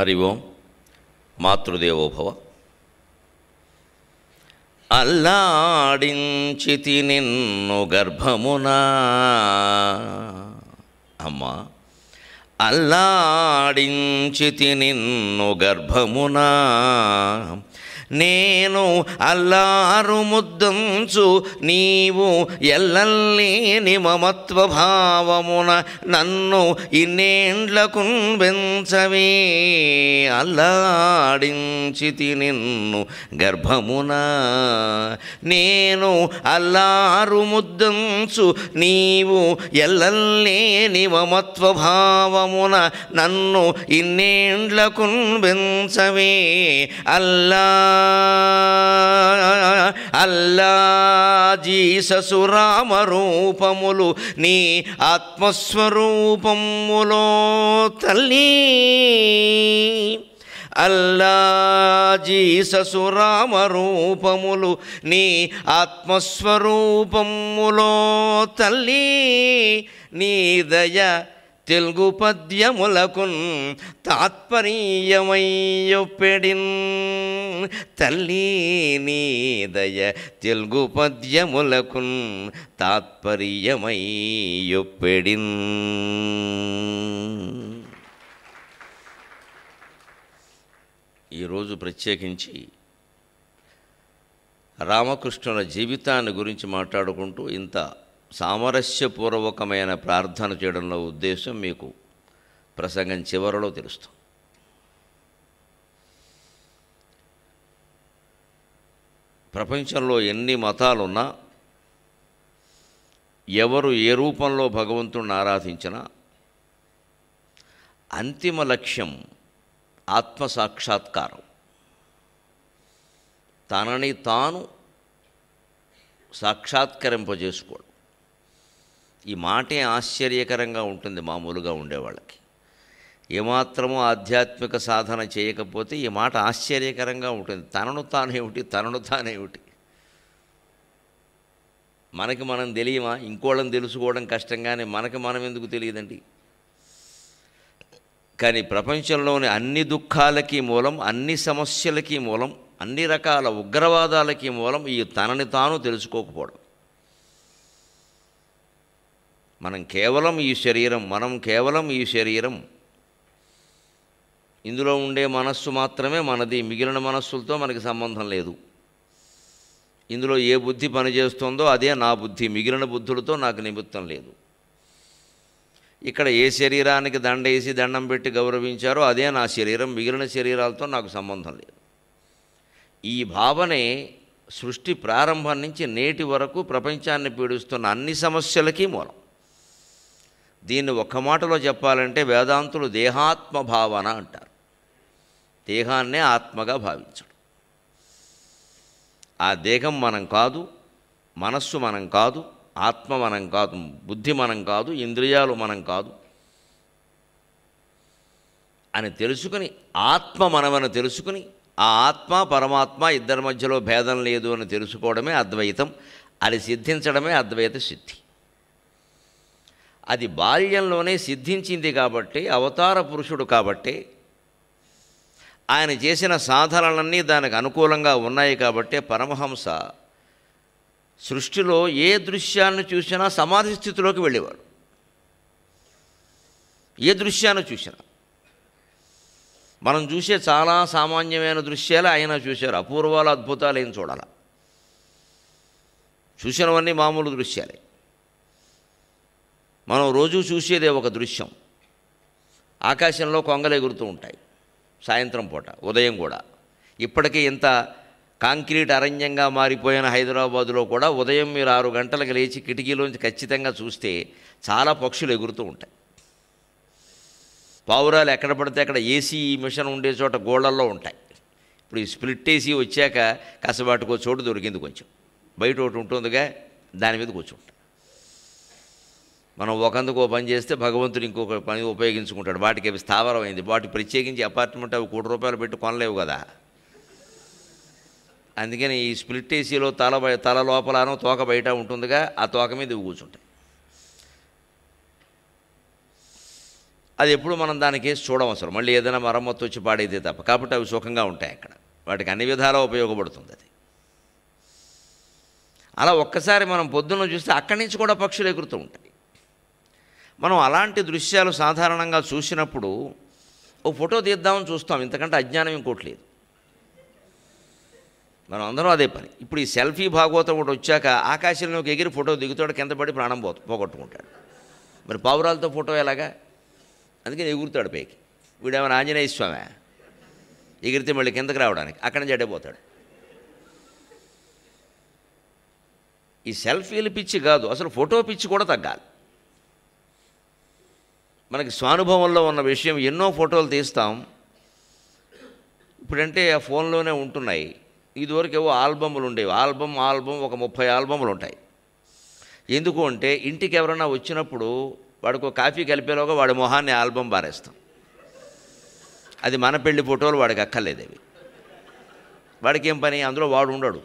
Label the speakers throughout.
Speaker 1: హరి ఓం మాతృదేవోభవ అల్లాడించితి నిన్ను గర్భమునా అమ్మా అల్లాడించితి నిన్ను గర్భమునా నేను అల్లారు ముద్దంచు నీవు ఎల్లల్లేని మమత్వ భావమున నన్ను ఇన్నేండ్లకు పెంచవే అల్లాడించితి నిన్ను గర్భమున నేను అల్లారు ముద్దంచు నీవు ఎల్లల్లేని మమత్వ భావమున నన్ను ఇన్నేండ్లకు పెంచవే అల్లా అల్లా జీససు రామరూపములు నీ ఆత్మస్వరూపములో తల్లి అల్లా జీససు రామరూపములు నీ ఆత్మస్వరూపములో తల్లి నీ దయ తెలుగు పద్యములకున్ తాత్పర్యమయ్యొప్పెడిన్ తల్లి నీదయ తెలుగు పద్యములకు తాత్పర్యమయ్యొప్పెడిన్ ఈరోజు ప్రత్యేకించి రామకృష్ణుల జీవితాన్ని గురించి మాట్లాడుకుంటూ ఇంత సామరస్యపూర్వకమైన ప్రార్థన చేయడంలో ఉద్దేశం మీకు ప్రసంగం చివరలో తెలుస్తుంది ప్రపంచంలో ఎన్ని మతాలున్నా ఎవరు ఏ రూపంలో భగవంతుణ్ణి ఆరాధించినా అంతిమ లక్ష్యం ఆత్మసాక్షాత్కారం తనని తాను సాక్షాత్కరింపజేసుకోడు ఈ మాటే ఆశ్చర్యకరంగా ఉంటుంది మామూలుగా ఉండేవాళ్ళకి ఏమాత్రము ఆధ్యాత్మిక సాధన చేయకపోతే ఈ మాట ఆశ్చర్యకరంగా ఉంటుంది తనను తానేమిటి తనను తానేమిటి మనకి మనం తెలియమా ఇంకోళ్ళని తెలుసుకోవడం కష్టంగానే మనకి మనం ఎందుకు తెలియదండి కానీ ప్రపంచంలోని అన్ని దుఃఖాలకి మూలం అన్ని సమస్యలకి మూలం అన్ని రకాల ఉగ్రవాదాలకి మూలం ఈ తనని తాను తెలుసుకోకపోవడం మనం కేవలం ఈ శరీరం మనం కేవలం ఈ శరీరం ఇందులో ఉండే మనస్సు మాత్రమే మనది మిగిలిన మనస్సులతో మనకి సంబంధం లేదు ఇందులో ఏ బుద్ధి పనిచేస్తుందో అదే నా బుద్ధి మిగిలిన బుద్ధులతో నాకు నిమిత్తం లేదు ఇక్కడ ఏ శరీరానికి దండ వేసి దండం పెట్టి గౌరవించారో అదే నా శరీరం మిగిలిన శరీరాలతో నాకు సంబంధం లేదు ఈ భావనే సృష్టి ప్రారంభం నుంచి నేటి వరకు ప్రపంచాన్ని పీడిస్తున్న అన్ని సమస్యలకి మూలం దీన్ని ఒక్క మాటలో చెప్పాలంటే వేదాంతులు దేహాత్మ భావన అంటారు దేహాన్నే ఆత్మగా భావించడం ఆ దేహం మనం కాదు మనస్సు మనం కాదు ఆత్మ మనం కాదు బుద్ధి మనం కాదు ఇంద్రియాలు మనం కాదు అని తెలుసుకుని ఆత్మ మనమని తెలుసుకుని ఆ ఆత్మ పరమాత్మ ఇద్దరి మధ్యలో భేదం లేదు అని తెలుసుకోవడమే అద్వైతం అది సిద్ధించడమే అద్వైత సిద్ధి అది బాల్యంలోనే సిద్ధించింది కాబట్టి అవతార పురుషుడు కాబట్టి ఆయన చేసిన సాధనలన్నీ దానికి అనుకూలంగా ఉన్నాయి కాబట్టి పరమహంస సృష్టిలో ఏ దృశ్యాన్ని చూసినా సమాధి స్థితిలోకి వెళ్ళేవాడు ఏ దృశ్యాన్ని చూసినా మనం చూసే చాలా సామాన్యమైన దృశ్యాలు ఆయన చూశారు అపూర్వాలు అద్భుతాలు ఏం చూడాల చూసినవన్నీ మామూలు దృశ్యాలే మనం రోజు చూసేదే ఒక దృశ్యం ఆకాశంలో కొంగలు ఎగురుతూ ఉంటాయి సాయంత్రం పూట ఉదయం కూడా ఇప్పటికీ ఇంత కాంక్రీట్ అరణ్యంగా మారిపోయిన హైదరాబాదులో కూడా ఉదయం మీరు ఆరు గంటలకు లేచి కిటికీలోంచి ఖచ్చితంగా చూస్తే చాలా పక్షులు ఎగురుతూ ఉంటాయి పావురాలు ఎక్కడ పడితే అక్కడ ఏసీ మిషన్ ఉండే చోట గోళ్లలో ఉంటాయి ఇప్పుడు ఈ స్ప్లిట్ ఏసీ వచ్చాక కాసేపాటుకో చోటు దొరికింది కొంచెం బయట ఒకటి ఉంటుందిగా దాని మీద కూర్చుంటాం మనం ఒకందుకు పని చేస్తే భగవంతుడు ఇంకొక పని ఉపయోగించుకుంటాడు వాటికి అవి స్థావరమైంది వాటి ప్రత్యేకించి అపార్ట్మెంట్ అవి కోటి రూపాయలు పెట్టి కొనలేవు కదా అందుకని ఈ స్ప్లిట్ ఏసీలో తల తల లోపలనో తోక బయట ఉంటుందిగా ఆ తోక మీద కూర్చుంటాయి అది ఎప్పుడు మనం దానికి చూడవసరం మళ్ళీ ఏదైనా మరమ్మత్తు వచ్చి పాడైతే తప్ప కాబట్టి అవి సుఖంగా ఉంటాయి అక్కడ వాటికి అన్ని విధాలా ఉపయోగపడుతుంది అది అలా ఒక్కసారి మనం పొద్దున్న చూస్తే అక్కడి నుంచి కూడా పక్షులు ఎగురుతూ ఉంటాయి మనం అలాంటి దృశ్యాలు సాధారణంగా చూసినప్పుడు ఓ ఫోటో తీద్దామని చూస్తాం ఇంతకంటే అజ్ఞానం ఇంకోటి లేదు మనం అందరం అదే పని ఇప్పుడు ఈ సెల్ఫీ భాగవతం ఒకటి వచ్చాక ఆకాశంలోకి ఎగిరి ఫోటో దిగుతాడు కింద పడి ప్రాణం పోతు పోగొట్టుకుంటాడు మరి పావురాలతో ఫోటో ఎలాగా అందుకని ఎగురుతాడు పైకి వీడేమైనా ఆంజనేయ స్వామి ఎగిరితే మళ్ళీ కిందకి రావడానికి అక్కడ నుంచి అడ్డపోతాడు ఈ సెల్ఫీలు పిచ్చి కాదు అసలు ఫోటో పిచ్చి కూడా తగ్గాలి మనకి స్వానుభవంలో ఉన్న విషయం ఎన్నో ఫోటోలు తీస్తాం ఇప్పుడంటే ఆ ఫోన్లోనే ఉంటున్నాయి ఇదివరకు ఏవో ఆల్బమ్లు ఉండేవి ఆల్బమ్ ఆల్బమ్ ఒక ముప్పై ఆల్బమ్లు ఉంటాయి ఎందుకు అంటే ఇంటికి ఎవరైనా వచ్చినప్పుడు వాడికి ఒక కాఫీ కలిపేలోగా వాడి మొహాన్ని ఆల్బమ్ బారేస్తాం అది మన పెళ్లి ఫోటోలు వాడికి అక్కర్లేదు అవి వాడికి ఏం పని అందులో వాడు ఉండడు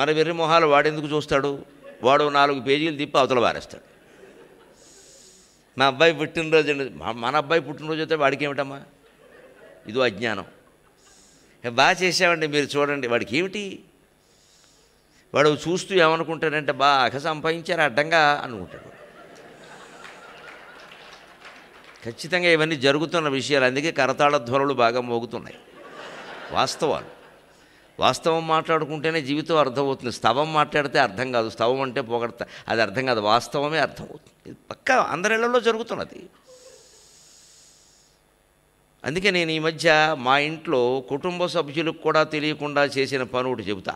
Speaker 1: మన వెర్రి మొహాలు వాడెందుకు చూస్తాడు వాడు నాలుగు పేజీలు తిప్పి అవతల బారేస్తాడు నా అబ్బాయి పుట్టినరోజు మన అబ్బాయి పుట్టినరోజు అయితే వాడికి ఏమిటమ్మా ఇది అజ్ఞానం బాగా చేసావండి మీరు చూడండి వాడికి ఏమిటి వాడు చూస్తూ ఏమనుకుంటాడంటే బాగా సంపాదించారు అడ్డంగా అనుకుంటాడు ఖచ్చితంగా ఇవన్నీ జరుగుతున్న విషయాలు అందుకే కరతాళ ధ్వరలు బాగా మోగుతున్నాయి వాస్తవాలు వాస్తవం మాట్లాడుకుంటేనే జీవితం అర్థమవుతుంది స్తవం మాట్లాడితే అర్థం కాదు స్తవం అంటే పొగడతా అది అర్థం కాదు వాస్తవమే అర్థమవుతుంది ఇది పక్కా అందరిళ్లలో జరుగుతున్నది అందుకే నేను ఈ మధ్య మా ఇంట్లో కుటుంబ సభ్యులకు కూడా తెలియకుండా చేసిన పని ఒకటి చెబుతా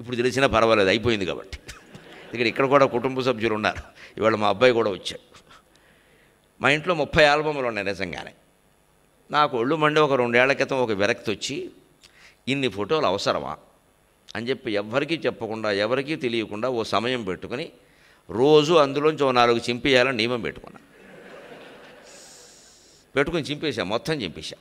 Speaker 1: ఇప్పుడు తెలిసినా పర్వాలేదు అయిపోయింది కాబట్టి ఇక్కడ ఇక్కడ కూడా కుటుంబ సభ్యులు ఉన్నారు ఇవాళ మా అబ్బాయి కూడా వచ్చాడు మా ఇంట్లో ముప్పై ఆల్బమ్లు ఉన్నాయి నిజంగానే నాకు ఒళ్ళు మండి ఒక రెండేళ్ల క్రితం ఒక విరక్తి వచ్చి ఇన్ని ఫోటోలు అవసరమా అని చెప్పి ఎవ్వరికీ చెప్పకుండా ఎవరికీ తెలియకుండా ఓ సమయం పెట్టుకుని రోజు అందులోంచి ఓ నాలుగు చింపేయాలని నియమం పెట్టుకున్నా పెట్టుకుని చింపేశా మొత్తం చింపేశా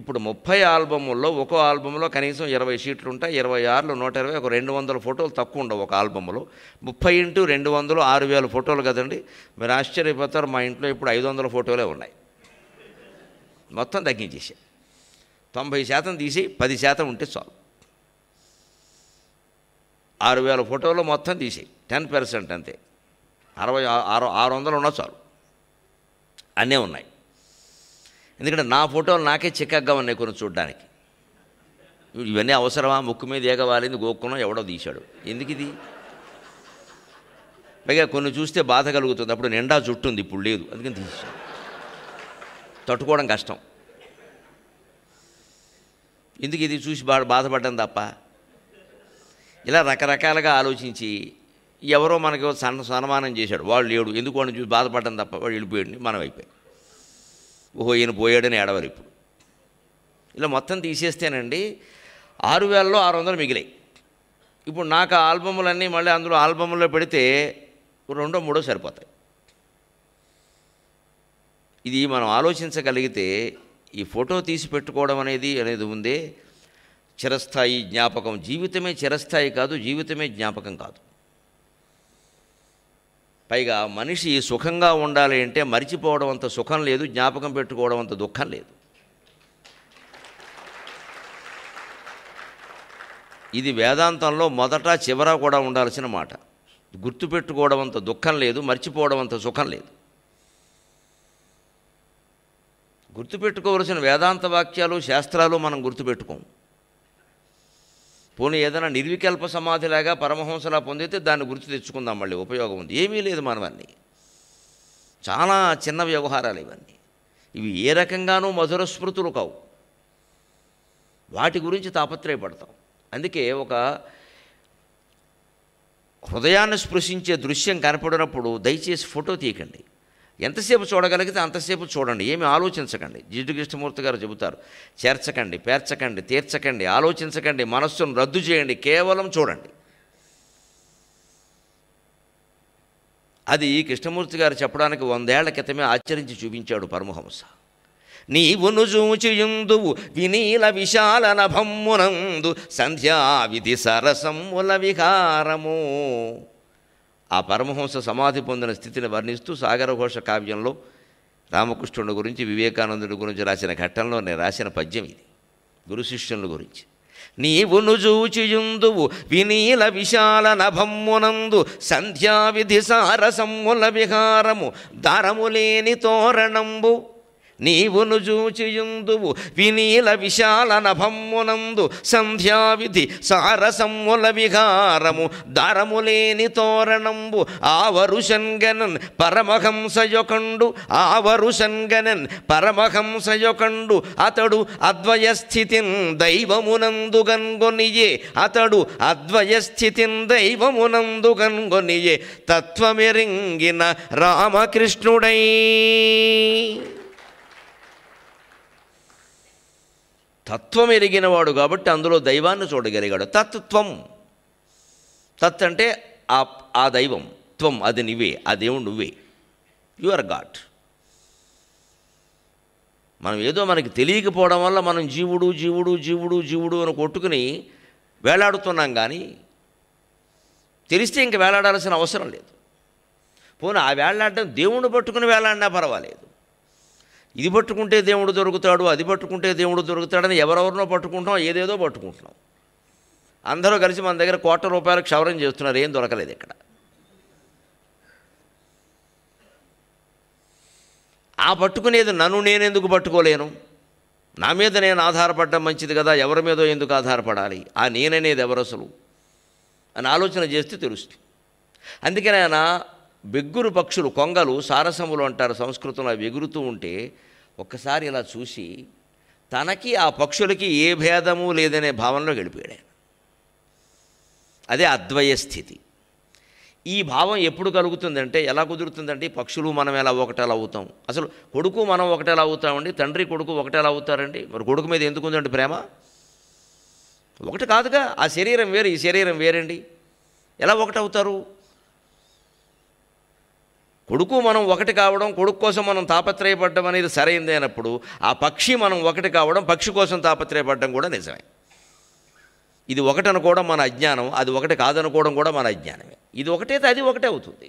Speaker 1: ఇప్పుడు ముప్పై ఆల్బముల్లో ఒక్కో ఆల్బంలో కనీసం ఇరవై షీట్లు ఉంటాయి ఇరవై ఆరులో నూట ఇరవై ఒక రెండు వందల ఫోటోలు తక్కువ ఉండవు ఒక ఆల్బంలో ముప్పై ఇంటూ రెండు వందలు ఆరు వేల ఫోటోలు కదండి మీరు ఆశ్చర్యపోతారు మా ఇంట్లో ఇప్పుడు ఐదు వందల ఫోటోలే ఉన్నాయి మొత్తం తగ్గించేసా తొంభై శాతం తీసి పది శాతం ఉంటే చాలు ఆరు వేల ఫోటోలు మొత్తం తీసేయి టెన్ పర్సెంట్ అంతే అరవై ఆరు ఆరు వందలు ఉన్నా చాలు అన్నీ ఉన్నాయి ఎందుకంటే నా ఫోటోలు నాకే చిక్కగ్గా ఉన్నాయి కొన్ని చూడ్డానికి ఇవన్నీ అవసరమా ముక్కు మీద ఏగవాలింది గోక్కునం ఎవడో తీశాడు ఎందుకు ఇది పైగా కొన్ని చూస్తే బాధ కలుగుతుంది అప్పుడు నిండా జుట్టుంది ఇప్పుడు లేదు అందుకని తీసాడు తట్టుకోవడం కష్టం ఎందుకు ఇది చూసి బా బాధపడ్డం తప్ప ఇలా రకరకాలుగా ఆలోచించి ఎవరో మనకి సన్న సన్మానం చేశాడు వాళ్ళు లేడు ఎందుకు వాడిని చూసి బాధపడ్డం తప్ప వాడు వెళ్ళిపోయాడు మనం అయిపోయాయి ఓహో ఈయన పోయాడని ఏడవరు ఇప్పుడు ఇలా మొత్తం తీసేస్తేనండి ఆరు వేలలో ఆరు వందలు మిగిలాయి ఇప్పుడు నాకు ఆల్బములన్నీ మళ్ళీ అందులో ఆల్బమ్లో పెడితే రెండో మూడో సరిపోతాయి ఇది మనం ఆలోచించగలిగితే ఈ ఫోటో తీసి పెట్టుకోవడం అనేది అనేది ఉందే చిరస్థాయి జ్ఞాపకం జీవితమే చిరస్థాయి కాదు జీవితమే జ్ఞాపకం కాదు పైగా మనిషి సుఖంగా ఉండాలి అంటే మరిచిపోవడం అంత సుఖం లేదు జ్ఞాపకం పెట్టుకోవడం అంత దుఃఖం లేదు ఇది వేదాంతంలో మొదట చివర కూడా ఉండాల్సిన మాట గుర్తుపెట్టుకోవడం అంత దుఃఖం లేదు మర్చిపోవడం అంత సుఖం లేదు గుర్తుపెట్టుకోవలసిన వేదాంత వాక్యాలు శాస్త్రాలు మనం గుర్తుపెట్టుకోం పోనీ ఏదైనా నిర్వికల్ప సమాధిలాగా పరమహంసలా పొందితే దాన్ని గుర్తు తెచ్చుకుందాం మళ్ళీ ఉపయోగం ఉంది ఏమీ లేదు మనవన్నీ చాలా చిన్న వ్యవహారాలు ఇవన్నీ ఇవి ఏ రకంగానూ మధుర స్మృతులు కావు వాటి గురించి తాపత్రయపడతాం అందుకే ఒక హృదయాన్ని స్పృశించే దృశ్యం కనపడినప్పుడు దయచేసి ఫోటో తీయకండి ఎంతసేపు చూడగలిగితే అంతసేపు చూడండి ఏమి ఆలోచించకండి జిడ్డు కృష్ణమూర్తి గారు చెబుతారు చేర్చకండి పేర్చకండి తీర్చకండి ఆలోచించకండి మనస్సును రద్దు చేయండి కేవలం చూడండి అది కృష్ణమూర్తి గారు చెప్పడానికి వందేళ్ల క్రితమే ఆచరించి చూపించాడు పరమహంస నీవును చూచియుందువు వినీల విశాల నభమ్మునందు సంధ్యా విధి సరసమ్ముల విహారము ఆ పరమహంస సమాధి పొందిన స్థితిని వర్ణిస్తూ సాగరఘోష కావ్యంలో రామకృష్ణుడు గురించి వివేకానందుడి గురించి రాసిన ఘట్టంలో నేను రాసిన పద్యం ఇది గురు శిష్యుల గురించి నీవు చూచియుందువు వినీల విశాల నభమ్మునందు సంధ్యావిధి సారసమ్ముల విహారము దారములేని తోరణంబు నీవును చూచియుందువు వినీల విశాల నభమ్మునందు సంధ్యావిధి సారసమ్ముల విహారము దారములేని తోరణంబు ఆవరుషన్గనన్ పరమహంసయొకండు ఆవరుషన్గనన్ పరమహంసయొకండు అతడు అద్వయస్థితిన్ దైవమునందు గన్గొనియే అతడు అద్వయస్థితిన్ దైవమునందు గన్గొనియే తత్వమిరింగిన రామకృష్ణుడై తత్వం ఎరిగినవాడు కాబట్టి అందులో దైవాన్ని చూడగలిగాడు త్వం తత్ అంటే ఆ ఆ దైవం త్వం అది నువ్వే ఆ దేవుడు నువ్వే యు ఆర్ గాడ్ మనం ఏదో మనకి తెలియకపోవడం వల్ల మనం జీవుడు జీవుడు జీవుడు జీవుడు అని కొట్టుకుని వేలాడుతున్నాం కానీ తెలిస్తే ఇంక వేలాడాల్సిన అవసరం లేదు పోనీ ఆ వేలాడడం దేవుణ్ణి పట్టుకుని వేలాడినా పర్వాలేదు ఇది పట్టుకుంటే దేవుడు దొరుకుతాడు అది పట్టుకుంటే దేవుడు దొరుకుతాడని ఎవరెవరినో పట్టుకుంటాం ఏదేదో పట్టుకుంటున్నాం అందరూ కలిసి మన దగ్గర కోట రూపాయలు క్షవరం చేస్తున్నారు ఏం దొరకలేదు ఇక్కడ ఆ పట్టుకునేది నన్ను నేనెందుకు పట్టుకోలేను నా మీద నేను ఆధారపడడం మంచిది కదా ఎవరి మీదో ఎందుకు ఆధారపడాలి ఆ నేననేది ఎవరసలు అని ఆలోచన చేస్తే తెలుస్తుంది అందుకనే ఆయన బెగ్గురు పక్షులు కొంగలు సారసములు అంటారు సంస్కృతంలో అవి ఎగురుతూ ఉంటే ఒక్కసారి ఇలా చూసి తనకి ఆ పక్షులకి ఏ భేదము లేదనే భావనలో గడిపాడు అదే అద్వయ స్థితి ఈ భావం ఎప్పుడు కలుగుతుందంటే ఎలా కుదురుతుందంటే పక్షులు మనం ఎలా ఒకటేలా అవుతాం అసలు కొడుకు మనం ఒకటేలా అవుతామండి తండ్రి కొడుకు ఒకటేలా అవుతారండి మరి కొడుకు మీద ఎందుకు ఉందండి ప్రేమ ఒకటి కాదుగా ఆ శరీరం వేరు ఈ శరీరం వేరండి ఎలా ఒకటవుతారు కొడుకు మనం ఒకటి కావడం కొడుకు కోసం మనం తాపత్రయపడడం అనేది సరైంది అయినప్పుడు ఆ పక్షి మనం ఒకటి కావడం పక్షి కోసం తాపత్రయపడడం కూడా నిజమే ఇది ఒకటి అనుకోవడం మన అజ్ఞానం అది ఒకటి కాదనుకోవడం కూడా మన అజ్ఞానమే ఇది ఒకటే అది ఒకటే అవుతుంది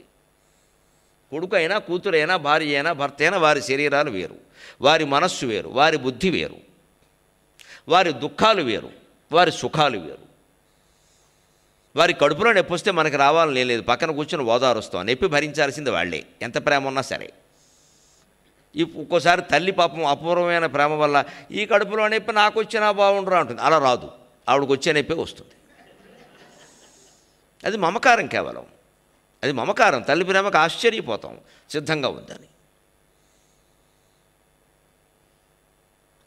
Speaker 1: కొడుకు అయినా కూతురైనా భార్య అయినా భర్త అయినా వారి శరీరాలు వేరు వారి మనస్సు వేరు వారి బుద్ధి వేరు వారి దుఃఖాలు వేరు వారి సుఖాలు వేరు వారి కడుపులో నొప్పి వస్తే మనకు రావాలని లేదు పక్కన కూర్చొని ఓదారుస్తాం నొప్పి భరించాల్సింది వాళ్ళే ఎంత ప్రేమ ఉన్నా సరే ఒక్కోసారి తల్లి పాపం అపూర్వమైన ప్రేమ వల్ల ఈ కడుపులో నొప్పి నాకు వచ్చినా బాగుండరా ఉంటుంది అలా రాదు ఆవిడకు వచ్చే నొప్పి వస్తుంది అది మమకారం కేవలం అది మమకారం తల్లి ప్రేమకు ఆశ్చర్యపోతాం సిద్ధంగా ఉందని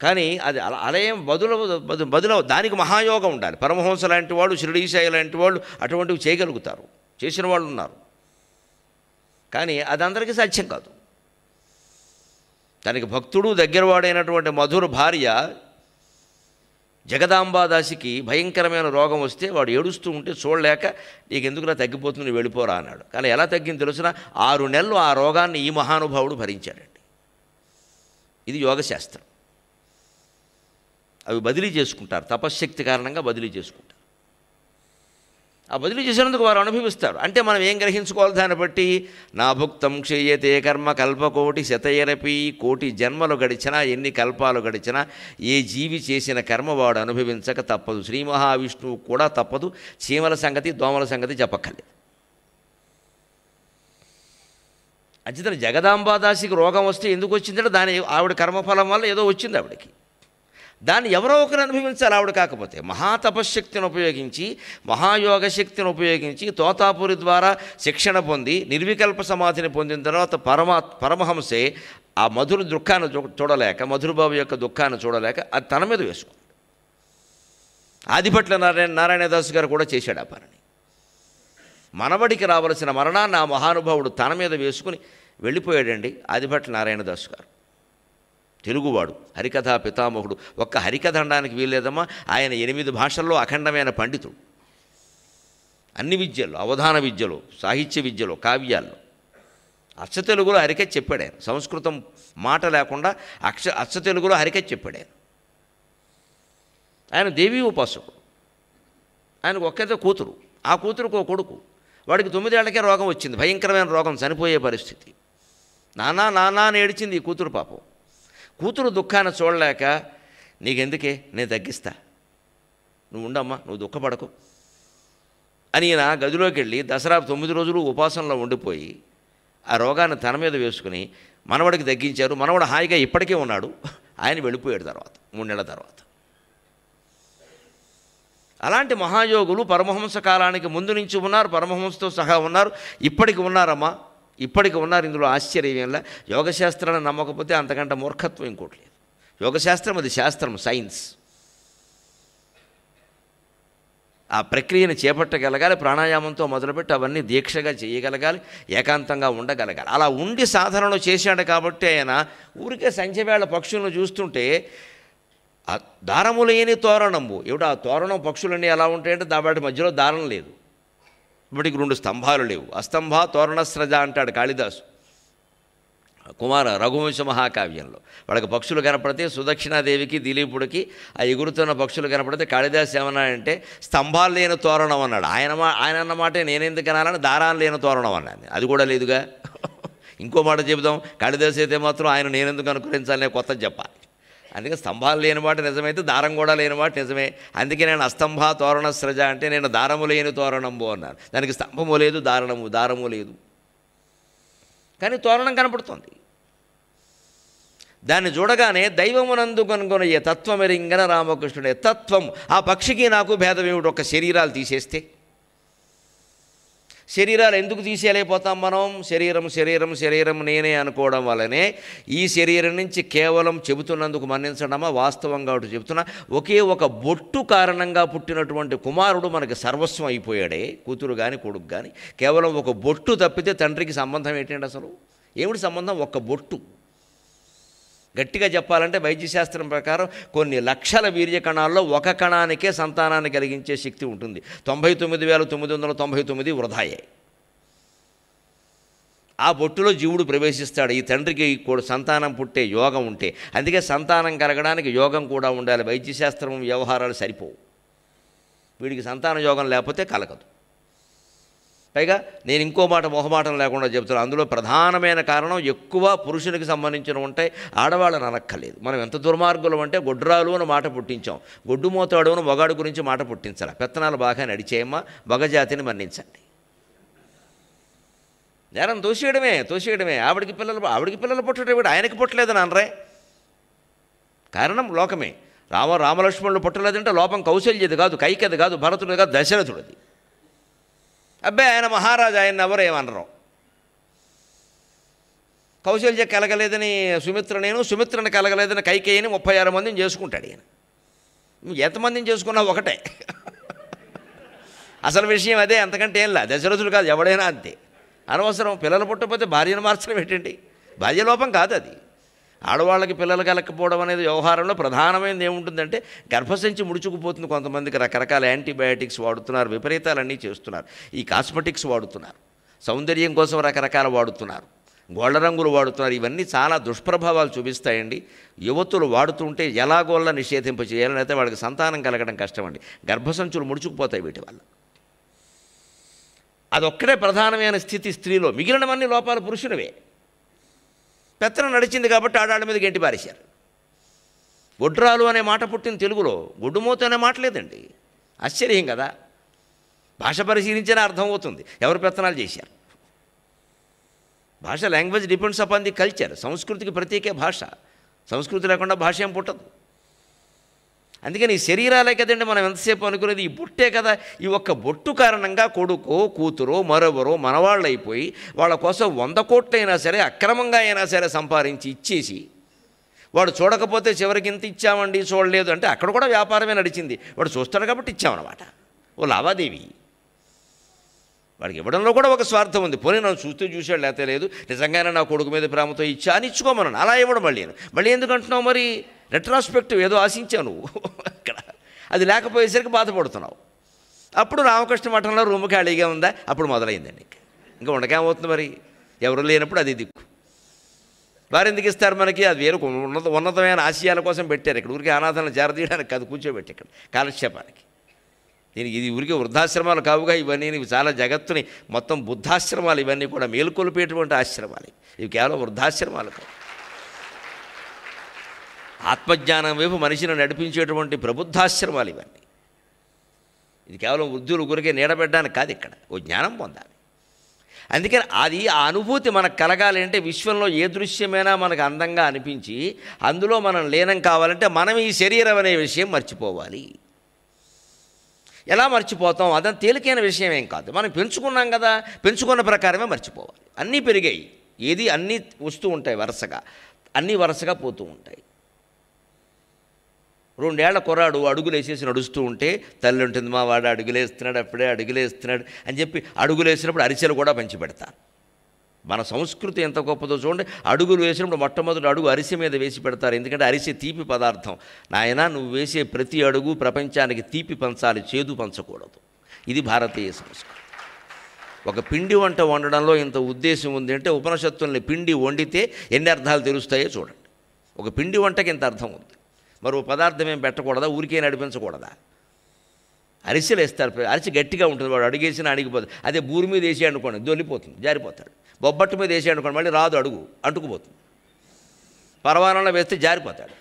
Speaker 1: కానీ అది అలయం బదులు బదులు దానికి మహాయోగం ఉండాలి పరమహంస లాంటి వాళ్ళు షిరడీసాయి లాంటి వాళ్ళు అటువంటివి చేయగలుగుతారు చేసిన వాళ్ళు ఉన్నారు కానీ అది అందరికీ సాధ్యం కాదు తనకి భక్తుడు దగ్గరవాడైనటువంటి మధుర భార్య జగదాంబాదాసికి భయంకరమైన రోగం వస్తే వాడు ఏడుస్తూ ఉంటే చూడలేక నీకు ఎందుకులా తగ్గిపోతుంది వెళ్ళిపోరా అన్నాడు కానీ ఎలా తగ్గింది తెలుసిన ఆరు నెలలు ఆ రోగాన్ని ఈ మహానుభావుడు భరించాడండి ఇది యోగశాస్త్రం అవి బదిలీ చేసుకుంటారు తపశ్శక్తి కారణంగా బదిలీ చేసుకుంటారు ఆ బదిలీ చేసినందుకు వారు అనుభవిస్తారు అంటే మనం ఏం గ్రహించుకోవాలి దాన్ని బట్టి నా భుక్తం క్షీయతే కర్మ కల్పకోటి శతయరపి కోటి జన్మలు గడిచినా ఎన్ని కల్పాలు గడిచినా ఏ జీవి చేసిన కర్మ వాడు అనుభవించక తప్పదు శ్రీ మహావిష్ణువు కూడా తప్పదు చీమల సంగతి దోమల సంగతి చెప్పక్కర్లేదు అంచేతన జగదాంబాదాసికి రోగం వస్తే ఎందుకు వచ్చిందంటే దాని ఆవిడ కర్మఫలం వల్ల ఏదో వచ్చింది ఆవిడకి దాన్ని ఎవరో ఒకరు అనుభవించాలి ఆవిడ కాకపోతే మహాతపశక్తిని ఉపయోగించి మహాయోగ శక్తిని ఉపయోగించి తోతాపురి ద్వారా శిక్షణ పొంది నిర్వికల్ప సమాధిని పొందిన తర్వాత పరమా పరమహంసే ఆ మధుర దుఃఖాన్ని చూడలేక మధురబాబు యొక్క దుఃఖాన్ని చూడలేక అది తన మీద వేసుకుంది ఆదిపట్ల నారాయణ నారాయణదాస్ గారు కూడా చేశాడు ఆ పనిని మనవడికి రావలసిన మరణాన్ని ఆ మహానుభావుడు తన మీద వేసుకుని వెళ్ళిపోయాడండి ఆదిపట్ల నారాయణదాస్ గారు తెలుగువాడు హరికథా పితామహుడు ఒక్క హరికథ అనడానికి వీల్లేదమ్మా ఆయన ఎనిమిది భాషల్లో అఖండమైన పండితుడు అన్ని విద్యలు అవధాన విద్యలు సాహిత్య విద్యలు కావ్యాల్లో అచ్చ తెలుగులో హరికత్ చెప్పాడు సంస్కృతం మాట లేకుండా అక్ష అచ్చ తెలుగులో హరికత్ చెప్పాడు ఆయన దేవీ ఉపాసకుడు ఆయనకు ఒక్కదే కూతురు ఆ కూతురుకు ఒక కొడుకు వాడికి తొమ్మిదేళ్లకే రోగం వచ్చింది భయంకరమైన రోగం చనిపోయే పరిస్థితి నానా నానా నేడిచింది ఈ కూతురు పాపం కూతురు దుఃఖాన్ని చూడలేక నీకెందుకే నేను తగ్గిస్తా నువ్వు ఉండమ్మా నువ్వు దుఃఖపడకు అని ఈయన గదిలోకి వెళ్ళి దసరా తొమ్మిది రోజులు ఉపాసనలో ఉండిపోయి ఆ రోగాన్ని తన మీద వేసుకుని మనవడికి తగ్గించారు మనవడు హాయిగా ఇప్పటికే ఉన్నాడు ఆయన వెళ్ళిపోయాడు తర్వాత మూడు నెలల తర్వాత అలాంటి మహాయోగులు పరమహంస కాలానికి ముందు నుంచి ఉన్నారు పరమహంసతో సహా ఉన్నారు ఇప్పటికి ఉన్నారమ్మా ఇప్పటికి ఉన్నారు ఇందులో ఆశ్చర్యం ఆశ్చర్యంలా యోగశాస్త్రాన్ని నమ్మకపోతే అంతకంటే మూర్ఖత్వం ఇంకోటి లేదు యోగశాస్త్రం అది శాస్త్రం సైన్స్ ఆ ప్రక్రియను చేపట్టగలగాలి ప్రాణాయామంతో మొదలుపెట్టి అవన్నీ దీక్షగా చేయగలగాలి ఏకాంతంగా ఉండగలగాలి అలా ఉండి సాధనలు చేశాడు కాబట్టి ఆయన ఊరికే సంజవేళ పక్షులను చూస్తుంటే దారము లేని తోరణము ఏమిటి ఆ తోరణం పక్షులన్నీ ఎలా ఉంటాయంటే దాబాటి మధ్యలో దారం లేదు ఇప్పటికి రెండు స్తంభాలు లేవు అస్తంభ తోరణస్రజ అంటాడు కాళిదాసు కుమార రఘువంశ మహాకావ్యంలో వాళ్ళకి పక్షులు కనపడితే సుదక్షిణాదేవికి దిలీపుడికి ఆ ఎగురుతున్న పక్షులు కనపడితే కాళిదాస్ ఏమన్నాడంటే స్తంభాలు లేని తోరణం అన్నాడు ఆయన మా ఆయన అన్నమాట నేనెందుకు అనాలని దారాలు లేని తోరణం అన్నాను అది కూడా లేదుగా ఇంకో మాట చెబుదాం కాళిదాస్ అయితే మాత్రం ఆయన నేనెందుకు అనుకరించాలనే కొత్త చెప్పాలి అందుకే స్తంభాలు లేని నిజమైతే దారం కూడా లేని నిజమే అందుకే నేను అస్తంభ తోరణ స్రజ అంటే నేను దారము లేని తోరణము అన్నాను దానికి స్తంభము లేదు దారణము దారము లేదు కానీ తోరణం కనపడుతుంది దాన్ని చూడగానే దైవమునందు కనుగొనయ్యే తత్వమెరింగన రామకృష్ణుడే తత్వం ఆ పక్షికి నాకు భేదమేమిటి ఒక శరీరాలు తీసేస్తే శరీరాలు ఎందుకు తీసేయలేకపోతాం మనం శరీరం శరీరం శరీరం నేనే అనుకోవడం వల్లనే ఈ శరీరం నుంచి కేవలం చెబుతున్నందుకు మన్నించడమా వాస్తవంగా ఒకటి చెబుతున్నా ఒకే ఒక బొట్టు కారణంగా పుట్టినటువంటి కుమారుడు మనకి సర్వస్వం అయిపోయాడే కూతురు కానీ కొడుకు కానీ కేవలం ఒక బొట్టు తప్పితే తండ్రికి సంబంధం ఏంటండి అసలు ఏమిటి సంబంధం ఒక్క బొట్టు గట్టిగా చెప్పాలంటే వైద్యశాస్త్రం ప్రకారం కొన్ని లక్షల వీర్య కణాల్లో ఒక కణానికే సంతానాన్ని కలిగించే శక్తి ఉంటుంది తొంభై తొమ్మిది వేల తొమ్మిది వందల తొంభై తొమ్మిది వృధాయే ఆ బొట్టులో జీవుడు ప్రవేశిస్తాడు ఈ తండ్రికి కూడా సంతానం పుట్టే యోగం ఉంటే అందుకే సంతానం కలగడానికి యోగం కూడా ఉండాలి వైద్యశాస్త్రం వ్యవహారాలు సరిపోవు వీడికి సంతాన యోగం లేకపోతే కలగదు పైగా నేను ఇంకో మాట మొహమాటం లేకుండా చెబుతున్నాను అందులో ప్రధానమైన కారణం ఎక్కువ పురుషునికి సంబంధించిన ఉంటాయి ఆడవాళ్ళని అనక్కర్లేదు మనం ఎంత దుర్మార్గులు అంటే గొడ్రాలు అని మాట పుట్టించాం గొడ్డు మోతాడు అని మొగాడు గురించి మాట పుట్టించాలి పెత్తనాలు బాగా నడిచేయమ్మా మగజాతిని మన్నించండి నేరం తోసేయడమే తోసేయడమే ఆవిడికి పిల్లలు ఆవిడికి పిల్లలు పుట్టడం ఆయనకి పుట్టలేదని అనరే కారణం లోకమే రామ రామలక్ష్మణులు పుట్టలేదంటే లోపం కౌశల్యది కాదు కైకది కాదు భరతుడు కాదు దశరథుడిది అబ్బాయి ఆయన మహారాజు ఆయన ఎవరేమనరు కౌశల్య కలగలేదని సుమిత్ర నేను సుమిత్రను కలగలేదని కైకేయని ముప్పై ఆరు మందిని చేసుకుంటాడు ఈయన ఎంతమందిని చేసుకున్నా ఒకటే అసలు విషయం అదే అంతకంటే ఏం లేదు దశరథులు కాదు ఎవడైనా అంతే అనవసరం పిల్లలు పుట్టకపోతే భార్యను మార్చడం ఏంటండి భార్య లోపం కాదు అది ఆడవాళ్ళకి పిల్లలు కలకపోవడం అనేది వ్యవహారంలో ప్రధానమైనది ఏముంటుందంటే గర్భసంచి ముడుచుకుపోతుంది కొంతమందికి రకరకాల యాంటీబయాటిక్స్ వాడుతున్నారు విపరీతాలన్నీ చేస్తున్నారు ఈ కాస్మెటిక్స్ వాడుతున్నారు సౌందర్యం కోసం రకరకాల వాడుతున్నారు గోల్డ రంగులు వాడుతున్నారు ఇవన్నీ చాలా దుష్ప్రభావాలు చూపిస్తాయండి యువతులు వాడుతుంటే ఎలాగోళ్ళ నిషేధింప చేయాలనైతే అయితే సంతానం కలగడం కష్టమండి గర్భసంచులు ముడుచుకుపోతాయి వీటి వల్ల అదొక్కడే ప్రధానమైన స్థితి స్త్రీలో మిగిలినవన్నీ లోపాలు పురుషునివే పెత్తనం నడిచింది కాబట్టి ఆడాళ్ళ మీద గెంటి పారేశారు గొడ్రాలు అనే మాట పుట్టిన తెలుగులో గొడ్డుమూత అనే మాట లేదండి ఆశ్చర్యం కదా భాష పరిశీలించిన అర్థం అవుతుంది ఎవరు పెత్తనాలు చేశారు భాష language depends upon the culture సంస్కృతికి ప్రత్యేక భాష సంస్కృతి లేకుండా భాష ఏం పుట్టదు అందుకని ఈ శరీరాలే కదండి మనం ఎంతసేపు అనుకునేది ఈ బొట్టే కదా ఈ ఒక్క బొట్టు కారణంగా కొడుకో కూతురో మరొవరో మనవాళ్ళు అయిపోయి వాళ్ళ కోసం వంద కోట్లైనా సరే అక్రమంగా అయినా సరే సంపాదించి ఇచ్చేసి వాడు చూడకపోతే చివరికి ఇంత ఇచ్చామండి చూడలేదు అంటే అక్కడ కూడా వ్యాపారమే నడిచింది వాడు చూస్తాడు కాబట్టి ఇచ్చామన్నమాట ఓ లావాదేవి వాడికి ఇవ్వడంలో కూడా ఒక స్వార్థం ఉంది పోనీ నన్ను చూస్తూ చూసాడు లేకపోతే లేదు నిజంగానే నా కొడుకు మీద ప్రేమతో ఇచ్చా అని ఇచ్చుకోమన్నాను అలా ఇవ్వడం మళ్ళీ మళ్ళీ ఎందుకు అంటున్నావు మరి రెట్రాస్పెక్టివ్ ఏదో ఆశించావు నువ్వు అక్కడ అది లేకపోయేసరికి బాధపడుతున్నావు అప్పుడు రామకృష్ణ మఠంలో రూమ్ ఖాళీగా ఉందా అప్పుడు మొదలైందండి ఇంకా ఉండకేమవుతుంది మరి ఎవరు లేనప్పుడు అది దిక్కు వారు ఎందుకు ఇస్తారు మనకి అది వేరే ఉన్నత ఉన్నతమైన ఆశయాల కోసం పెట్టారు ఇక్కడ ఊరికి అనాథాలను చేరదీయడానికి కాదు కూర్చోబెట్టి ఇక్కడ కాలక్షేపానికి దీనికి ఇది ఊరికి వృద్ధాశ్రమాలు కావుగా ఇవన్నీ చాలా జగత్తుని మొత్తం బుద్ధాశ్రమాలు ఇవన్నీ కూడా మేలుకొలిపేటువంటి ఆశ్రమాలు ఇవి కేవలం వృద్ధాశ్రమాలు కావు ఆత్మజ్ఞానం వైపు మనిషిని నడిపించేటువంటి ప్రబుద్ధాశ్రమాలు ఇవన్నీ ఇది కేవలం వృద్ధులు గురికే నీడబెట్టడానికి కాదు ఇక్కడ ఓ జ్ఞానం పొందాలి అందుకని అది ఆ అనుభూతి మనకు కలగాలి అంటే విశ్వంలో ఏ దృశ్యమైనా మనకు అందంగా అనిపించి అందులో మనం లీనం కావాలంటే మనం ఈ శరీరం అనే విషయం మర్చిపోవాలి ఎలా మర్చిపోతాం అదని తేలికైన విషయం ఏం కాదు మనం పెంచుకున్నాం కదా పెంచుకున్న ప్రకారమే మర్చిపోవాలి అన్నీ పెరిగాయి ఏది అన్నీ వస్తూ ఉంటాయి వరుసగా అన్నీ వరుసగా పోతూ ఉంటాయి రెండేళ్ల కుర్రాడు అడుగులేసేసి నడుస్తూ ఉంటే తల్లి ఉంటుంది మా వాడు అడుగులేస్తున్నాడు అప్పుడే అడుగులేస్తున్నాడు అని చెప్పి అడుగులేసినప్పుడు అరిసెలు కూడా పంచి పెడతారు మన సంస్కృతి ఎంత గొప్పదో చూడండి అడుగులు వేసినప్పుడు మొట్టమొదటి అడుగు అరిసె మీద వేసి పెడతారు ఎందుకంటే అరిసె తీపి పదార్థం నాయన నువ్వు వేసే ప్రతి అడుగు ప్రపంచానికి తీపి పంచాలి చేదు పంచకూడదు ఇది భారతీయ సంస్కృతి ఒక పిండి వంట వండడంలో ఇంత ఉద్దేశం ఉంది అంటే ఉపనిషత్తుల్ని పిండి వండితే ఎన్ని అర్థాలు తెలుస్తాయో చూడండి ఒక పిండి వంటకి ఇంత అర్థం ఉంది ఓ పదార్థం ఏం పెట్టకూడదా ఊరికే నడిపించకూడదా అరిసెలు వేస్తారు అరిసి గట్టిగా ఉంటుంది వాడు అడుగేసిన అడిగిపోతుంది అదే భూమి మీద వేసి అనుకోండి దొల్లిపోతుంది జారిపోతాడు బొబ్బట్టు మీద వేసి అనుకోండి మళ్ళీ రాదు అడుగు అంటుకుపోతుంది పరవానంలో వేస్తే జారిపోతాడు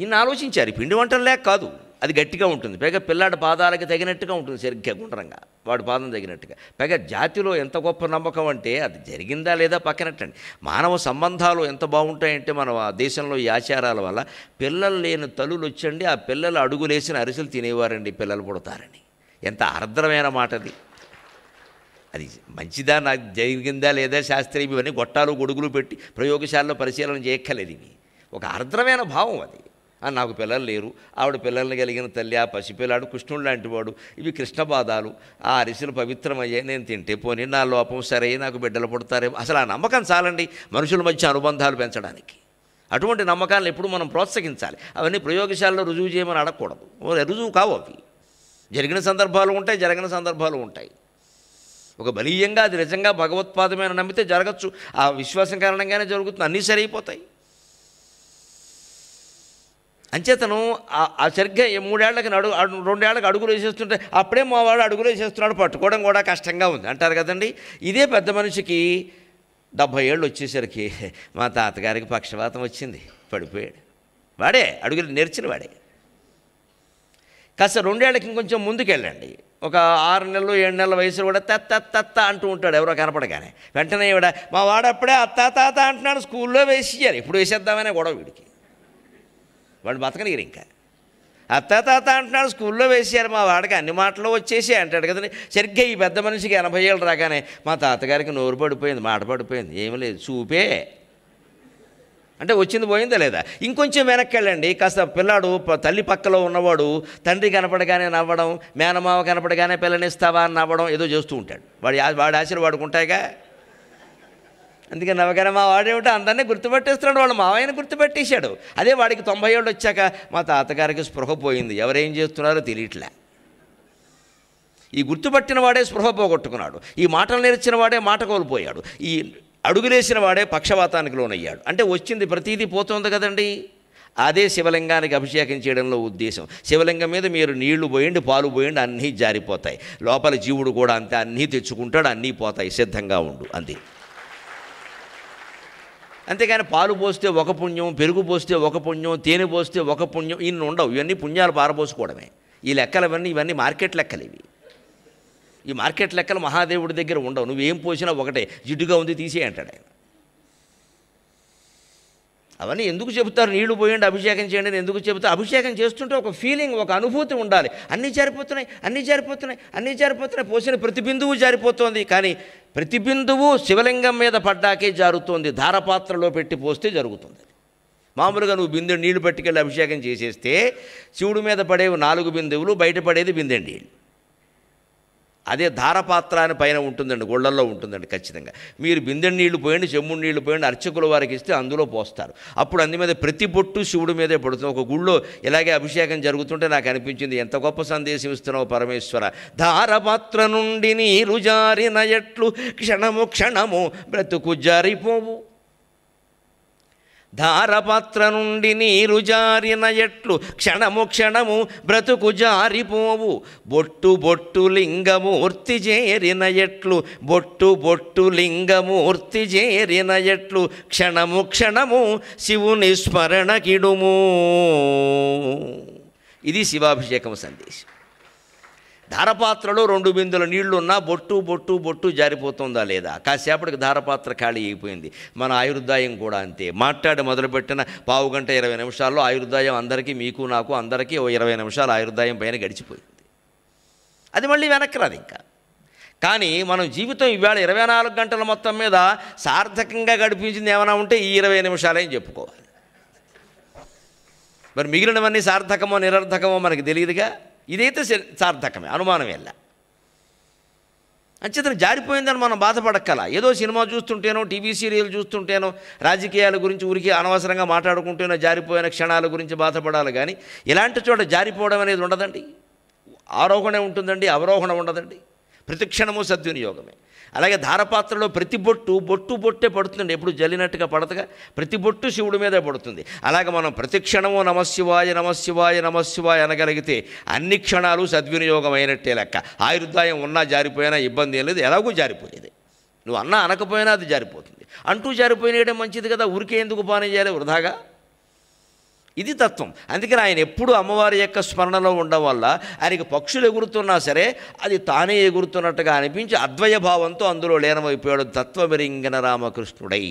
Speaker 1: ఈయన ఆలోచించారు పిండి వంటలు లేక కాదు అది గట్టిగా ఉంటుంది పైగా పిల్లాడి పాదాలకి తగినట్టుగా ఉంటుంది సరిగ్గా గుండ్రంగా వాడి పాదం తగినట్టుగా పైగా జాతిలో ఎంత గొప్ప నమ్మకం అంటే అది జరిగిందా లేదా పక్కనట్టండి మానవ సంబంధాలు ఎంత బాగుంటాయంటే మనం ఆ దేశంలో ఈ ఆచారాల వల్ల పిల్లలు లేని తల్లులు వచ్చండి ఆ పిల్లలు అడుగులేసిన అరిసెలు తినేవారండి పిల్లలు పుడతారని ఎంత ఆర్ద్రమైన మాటది అది మంచిదా నాకు జరిగిందా లేదా శాస్త్రీయం ఇవన్నీ గొట్టాలు గొడుగులు పెట్టి ప్రయోగశాలలో పరిశీలన చేయక్కలేదు ఇవి ఒక ఆర్ద్రమైన భావం అది నాకు పిల్లలు లేరు ఆవిడ పిల్లల్ని కలిగిన తల్లి ఆ పసిపిల్లాడు కృష్ణుడు లాంటి వాడు ఇవి కృష్ణ బాధాలు ఆ అరిసెలు పవిత్రమయ్యే నేను తింటే పోనీ నా లోపం సరే నాకు బిడ్డలు పుడతారేమో అసలు ఆ నమ్మకం చాలండి మనుషుల మధ్య అనుబంధాలు పెంచడానికి అటువంటి నమ్మకాలను ఎప్పుడు మనం ప్రోత్సహించాలి అవన్నీ ప్రయోగశాలలో రుజువు చేయమని అడగకూడదు రుజువు కావు అవి జరిగిన సందర్భాలు ఉంటాయి జరగిన సందర్భాలు ఉంటాయి ఒక బలీయంగా అది నిజంగా భగవత్పాదమైన నమ్మితే జరగచ్చు ఆ విశ్వాసం కారణంగానే జరుగుతుంది అన్నీ సరైపోతాయి అంచేతను ఆ సరిగ్గా మూడేళ్లకి అడుగు రెండేళ్లకు అడుగులు వేసేస్తుంటే అప్పుడే మావాడు అడుగులు వేసేస్తున్నాడు పట్టుకోవడం కూడా కష్టంగా ఉంది అంటారు కదండి ఇదే పెద్ద మనిషికి డెబ్భై ఏళ్ళు వచ్చేసరికి మా తాతగారికి పక్షవాతం వచ్చింది పడిపోయాడు వాడే అడుగులు నేర్చిన వాడే కాస్త రెండేళ్లకి ఇంకొంచెం ముందుకెళ్ళండి ఒక ఆరు నెలలు ఏడు నెలల వయసు కూడా తత్త తత్త అంటూ ఉంటాడు ఎవరో కనపడగానే వెంటనే ఇవిడ మా వాడప్పుడే అత్త తాత అంటున్నాడు స్కూల్లో వేసి ఇప్పుడు వేసేద్దామనే గొడవ వీడికి వాడు బతకనియరు ఇంకా అత్త తాత అంటున్నాడు స్కూల్లో వేసారు మా వాడికి అన్ని మాటలు వచ్చేసి అంటాడు కదండి సరిగ్గా ఈ పెద్ద మనిషికి ఎనభై ఏళ్ళు రాగానే మా తాతగారికి నోరు పడిపోయింది మాట పడిపోయింది ఏమీ లేదు చూపే అంటే వచ్చింది పోయిందా లేదా ఇంకొంచెం వెనక్కి వెళ్ళండి కాస్త పిల్లాడు తల్లి పక్కలో ఉన్నవాడు తండ్రి కనపడగానే నవ్వడం మేనమావ కనపడగానే పిల్లనిస్తావా అని నవ్వడం ఏదో చేస్తూ ఉంటాడు వాడి వాడి ఆశలు వాడుకుంటాయిగా అందుకే నవగర మా వాడేమిటో అందరినీ గుర్తుపట్టేస్తున్నాడు వాళ్ళు మావయ్యని గుర్తుపెట్టేశాడు అదే వాడికి తొంభై ఏళ్ళు వచ్చాక మా తాతగారికి స్పృహ పోయింది ఎవరేం చేస్తున్నారో తెలియట్లే ఈ గుర్తుపట్టిన వాడే స్పృహ పోగొట్టుకున్నాడు ఈ మాటలు నేర్చిన వాడే మాట కోల్పోయాడు ఈ అడుగులేసిన వాడే పక్షవాతానికి లోనయ్యాడు అంటే వచ్చింది ప్రతీది పోతుంది కదండి అదే శివలింగానికి అభిషేకం చేయడంలో ఉద్దేశం శివలింగం మీద మీరు నీళ్లు పోయండి పాలు పోయండి అన్నీ జారిపోతాయి లోపల జీవుడు కూడా అంతే అన్నీ తెచ్చుకుంటాడు అన్నీ పోతాయి సిద్ధంగా ఉండు అంతే అంతేగాని పాలు పోస్తే ఒక పుణ్యం పెరుగు పోస్తే ఒక పుణ్యం తేనె పోస్తే ఒక పుణ్యం ఇన్ని ఉండవు ఇవన్నీ పుణ్యాలు పారబోసుకోవడమే ఈ ఇవన్నీ ఇవన్నీ మార్కెట్ లెక్కలు ఇవి ఈ మార్కెట్ లెక్కలు మహాదేవుడి దగ్గర ఉండవు నువ్వేం పోసినా ఒకటే జిడ్డుగా ఉంది తీసేయంటాడు ఆయన అవన్నీ ఎందుకు చెబుతారు నీళ్లు పోయండి అభిషేకం చేయండి అని ఎందుకు చెబుతా అభిషేకం చేస్తుంటే ఒక ఫీలింగ్ ఒక అనుభూతి ఉండాలి అన్నీ జారిపోతున్నాయి అన్నీ జారిపోతున్నాయి అన్నీ జారిపోతున్నాయి పోసిన ప్రతి బిందువు జారిపోతుంది కానీ ప్రతి బిందువు శివలింగం మీద పడ్డాకే జారుతోంది ధారపాత్రలో పెట్టి పోస్తే జరుగుతుంది మామూలుగా నువ్వు బిందె నీళ్లు పట్టుకెళ్ళి అభిషేకం చేసేస్తే శివుడి మీద పడేవి నాలుగు బిందువులు బయటపడేది బిందె నీళ్ళు అదే ధారపాత్ర అని పైన ఉంటుందండి గుళ్ళల్లో ఉంటుందండి ఖచ్చితంగా మీరు బిందె నీళ్లు పోయండి చెమ్ముడు నీళ్లు పోయండి అర్చకుల వారికి ఇస్తే అందులో పోస్తారు అప్పుడు అందు మీద ప్రతి బొట్టు శివుడి మీదే పడుతుంది ఒక గుళ్ళో ఇలాగే అభిషేకం జరుగుతుంటే నాకు అనిపించింది ఎంత గొప్ప సందేశం ఇస్తున్నావు పరమేశ్వర ధారపాత్ర నుండి నీరు జారిన ఎట్లు క్షణము క్షణము బ్రతుకు జారిపోవు ధారపాత్ర నుండి నీరు జారిన ఎట్లు క్షణము క్షణము బ్రతుకు జారిపోవు బొట్టు బొట్టు లింగమూర్తి చేరిన ఎట్లు బొట్టు బొట్టు లింగమూర్తి చేరిన ఎట్లు క్షణము క్షణము శివుని స్మరణకిడుము ఇది శివాభిషేకం సందేశం ధారపాత్రలో రెండు బిందుల ఉన్నా బొట్టు బొట్టు బొట్టు జారిపోతుందా లేదా కాసేపటికి ధారపాత్ర ఖాళీ అయిపోయింది మన ఆయుర్దాయం కూడా అంతే మాట్లాడి మొదలుపెట్టిన పావు గంట ఇరవై నిమిషాల్లో ఆయుర్దాయం అందరికీ మీకు నాకు అందరికీ ఓ ఇరవై నిమిషాలు ఆయుర్దాయం పైన గడిచిపోయింది అది మళ్ళీ వెనక్కి రాదు ఇంకా కానీ మనం జీవితం ఇవాళ ఇరవై నాలుగు గంటల మొత్తం మీద సార్థకంగా గడిపించింది ఏమైనా ఉంటే ఈ ఇరవై నిమిషాలని చెప్పుకోవాలి మరి మిగిలినవన్నీ సార్థకమో నిరర్థకమో మనకి తెలియదుగా ఇదైతే సార్థకమే అనుమానమేలా అంచేతన జారిపోయిందని మనం బాధపడక్కల ఏదో సినిమా చూస్తుంటేనో టీవీ సీరియల్ చూస్తుంటేనో రాజకీయాల గురించి ఊరికి అనవసరంగా మాట్లాడుకుంటేనో జారిపోయిన క్షణాల గురించి బాధపడాలి కానీ ఇలాంటి చోట జారిపోవడం అనేది ఉండదండి ఆరోహణే ఉంటుందండి అవరోహణ ఉండదండి ప్రతిక్షణము సద్వినియోగమే అలాగే ధారపాత్రలో ప్రతి బొట్టు బొట్టు బొట్టే పడుతుంది ఎప్పుడు జల్లినట్టుగా పడతగా ప్రతి బొట్టు శివుడి మీదే పడుతుంది అలాగే మనం ప్రతిక్షణము నమశివాయ నమశివాయ నమశివాయ అనగలిగితే అన్ని క్షణాలు సద్వినియోగం అయినట్టే లెక్క ఆయుర్దాయం ఉన్నా జారిపోయినా ఇబ్బంది ఏం లేదు ఎలాగూ జారిపోయేది నువ్వు అన్నా అనకపోయినా అది జారిపోతుంది అంటూ జారిపోయినాయడం మంచిది కదా ఊరికే ఎందుకు పానీ చేయాలి వృధాగా ఇది తత్వం అందుకని ఆయన ఎప్పుడు అమ్మవారి యొక్క స్మరణలో ఉండడం వల్ల ఆయనకి పక్షులు ఎగురుతున్నా సరే అది తానే ఎగురుతున్నట్టుగా అనిపించి అద్వయ భావంతో అందులో లీనమైపోయాడు తత్వమిరింగిన రామకృష్ణుడై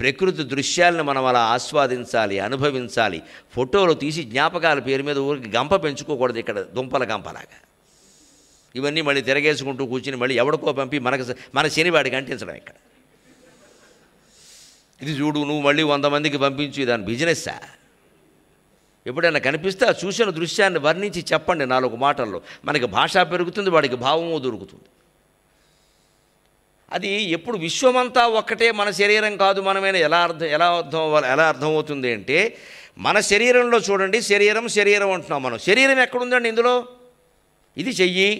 Speaker 1: ప్రకృతి దృశ్యాలను మనం అలా ఆస్వాదించాలి అనుభవించాలి ఫోటోలు తీసి జ్ఞాపకాల పేరు మీద ఊరికి గంప పెంచుకోకూడదు ఇక్కడ దుంపల గంపలాగా ఇవన్నీ మళ్ళీ తిరగేసుకుంటూ కూర్చుని మళ్ళీ ఎవడికో పంపి మనకు మన శనివాడికి అంటించడం ఇక్కడ ఇది చూడు నువ్వు మళ్ళీ వంద మందికి పంపించు దాని బిజినెస్సా ఎప్పుడైనా కనిపిస్తే ఆ చూసిన దృశ్యాన్ని వర్ణించి చెప్పండి నాలుగు మాటల్లో మనకి భాష పెరుగుతుంది వాడికి భావము దొరుకుతుంది అది ఎప్పుడు విశ్వమంతా ఒక్కటే మన శరీరం కాదు మనమైనా ఎలా అర్థం ఎలా అర్థం ఎలా అర్థమవుతుంది అంటే మన శరీరంలో చూడండి శరీరం శరీరం అంటున్నాం మనం శరీరం ఎక్కడుందండి ఇందులో ఇది చెయ్యి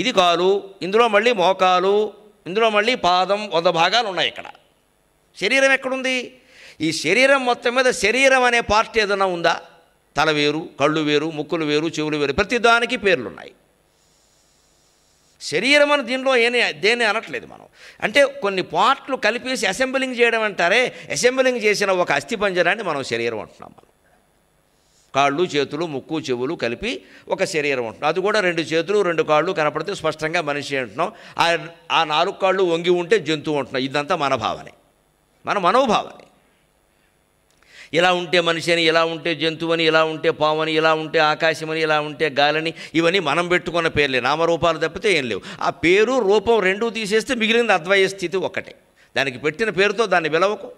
Speaker 1: ఇది కాలు ఇందులో మళ్ళీ మోకాలు ఇందులో మళ్ళీ పాదం వంద భాగాలు ఉన్నాయి ఇక్కడ శరీరం ఎక్కడుంది ఈ శరీరం మొత్తం మీద శరీరం అనే పార్ట్ ఏదైనా ఉందా తల వేరు కళ్ళు వేరు ముక్కులు వేరు చెవులు వేరు ప్రతిదానికి పేర్లున్నాయి శరీరం అని దీనిలో ఏని దేని అనట్లేదు మనం అంటే కొన్ని పార్ట్లు కలిపేసి అసెంబ్లింగ్ చేయడం అంటారే అసెంబ్లింగ్ చేసిన ఒక అస్థిపంజరాన్ని మనం శరీరం అంటున్నాం మనం కాళ్ళు చేతులు ముక్కు చెవులు కలిపి ఒక శరీరం అంటున్నాం అది కూడా రెండు చేతులు రెండు కాళ్ళు కనపడితే స్పష్టంగా మనిషి అంటున్నాం ఆ ఆ నాలుగు కాళ్ళు వంగి ఉంటే జంతువు అంటున్నాం ఇదంతా మన భావనే మన మనోభావనే ఇలా ఉంటే మనిషి అని ఇలా ఉంటే జంతువు అని ఇలా ఉంటే పామని ఇలా ఉంటే ఆకాశమని ఇలా ఉంటే గాలని ఇవన్నీ మనం పెట్టుకున్న పేర్లే నామరూపాలు తప్పితే ఏం లేవు ఆ పేరు రూపం రెండూ తీసేస్తే మిగిలింది అద్వయ స్థితి ఒకటే దానికి పెట్టిన పేరుతో దాన్ని పిలవకు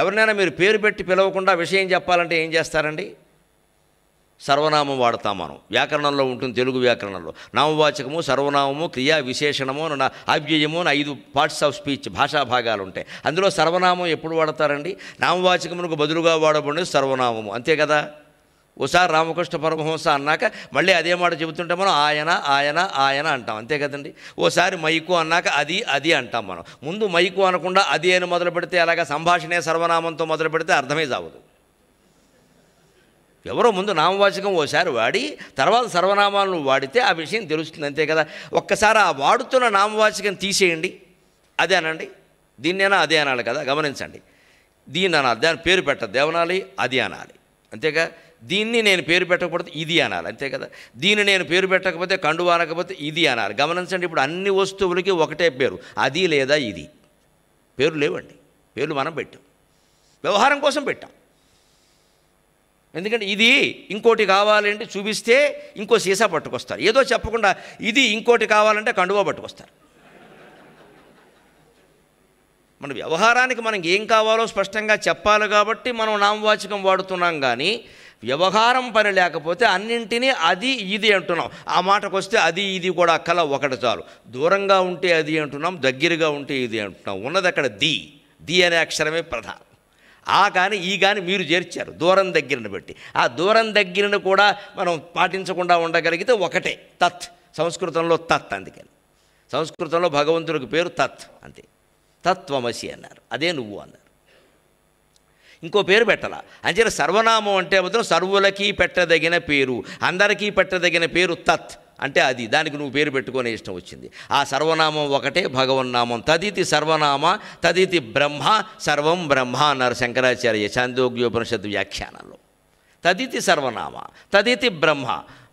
Speaker 1: ఎవరినైనా మీరు పేరు పెట్టి పిలవకుండా విషయం చెప్పాలంటే ఏం చేస్తారండి సర్వనామం వాడతాం మనం వ్యాకరణంలో ఉంటుంది తెలుగు వ్యాకరణంలో నామవాచకము సర్వనామము క్రియా విశేషణము నా అవ్యయము అని ఐదు పార్ట్స్ ఆఫ్ స్పీచ్ భాషా భాగాలు ఉంటాయి అందులో సర్వనామం ఎప్పుడు వాడతారండి నామవాచకమునకు బదులుగా వాడబడిన సర్వనామము అంతే కదా ఒకసారి రామకృష్ణ పరమహంస అన్నాక మళ్ళీ అదే మాట చెబుతుంటే మనం ఆయన ఆయన ఆయన అంటాం అంతే కదండి ఓసారి మైకు అన్నాక అది అది అంటాం మనం ముందు మైకు అనకుండా అది అని మొదలు పెడితే అలాగ సంభాషణే సర్వనామంతో మొదలు పెడితే అర్థమే చావదు ఎవరో ముందు నామవాచకం ఓసారి వాడి తర్వాత సర్వనామాలను వాడితే ఆ విషయం తెలుస్తుంది అంతే కదా ఒక్కసారి ఆ వాడుతున్న నామవాచకం తీసేయండి అదే అనండి దీన్నైనా అదే అనాలి కదా గమనించండి దీన్ని అనాలి దాని పేరు పెట్ట దేవనాలి అది అనాలి అంతేగా దీన్ని నేను పేరు పెట్టకపోతే ఇది అనాలి అంతే కదా దీన్ని నేను పేరు పెట్టకపోతే కండు అనకపోతే ఇది అనాలి గమనించండి ఇప్పుడు అన్ని వస్తువులకి ఒకటే పేరు అది లేదా ఇది పేరు లేవండి పేర్లు మనం పెట్టాం వ్యవహారం కోసం పెట్టాం ఎందుకంటే ఇది ఇంకోటి కావాలంటే చూపిస్తే ఇంకో సీసా పట్టుకొస్తారు ఏదో చెప్పకుండా ఇది ఇంకోటి కావాలంటే కండువా పట్టుకొస్తారు మన వ్యవహారానికి మనం ఏం కావాలో స్పష్టంగా చెప్పాలి కాబట్టి మనం నామవాచకం వాడుతున్నాం కానీ వ్యవహారం పని లేకపోతే అన్నింటినీ అది ఇది అంటున్నాం ఆ మాటకు వస్తే అది ఇది కూడా కల ఒకటి చాలు దూరంగా ఉంటే అది అంటున్నాం దగ్గరగా ఉంటే ఇది అంటున్నాం ఉన్నది అక్కడ ది ది అనే అక్షరమే ప్రధానం ఆ కానీ ఈ కానీ మీరు చేర్చారు దూరం దగ్గరను పెట్టి ఆ దూరం దగ్గరను కూడా మనం పాటించకుండా ఉండగలిగితే ఒకటే తత్ సంస్కృతంలో తత్ అందుకని సంస్కృతంలో భగవంతుడికి పేరు తత్ అంతే తత్వమసి అన్నారు అదే నువ్వు అన్నారు ఇంకో పేరు పెట్టాల అంచేత సర్వనామం అంటే మాత్రం సర్వులకి పెట్టదగిన పేరు అందరికీ పెట్టదగిన పేరు తత్ అంటే అది దానికి నువ్వు పేరు పెట్టుకునే ఇష్టం వచ్చింది ఆ సర్వనామం ఒకటే భగవన్నామం తదితి సర్వనామ తదితి బ్రహ్మ సర్వం బ్రహ్మ అన్నారు శంకరాచార్య చాందోగ్యోపనిషత్తు వ్యాఖ్యానంలో తదితి సర్వనామ తదితి బ్రహ్మ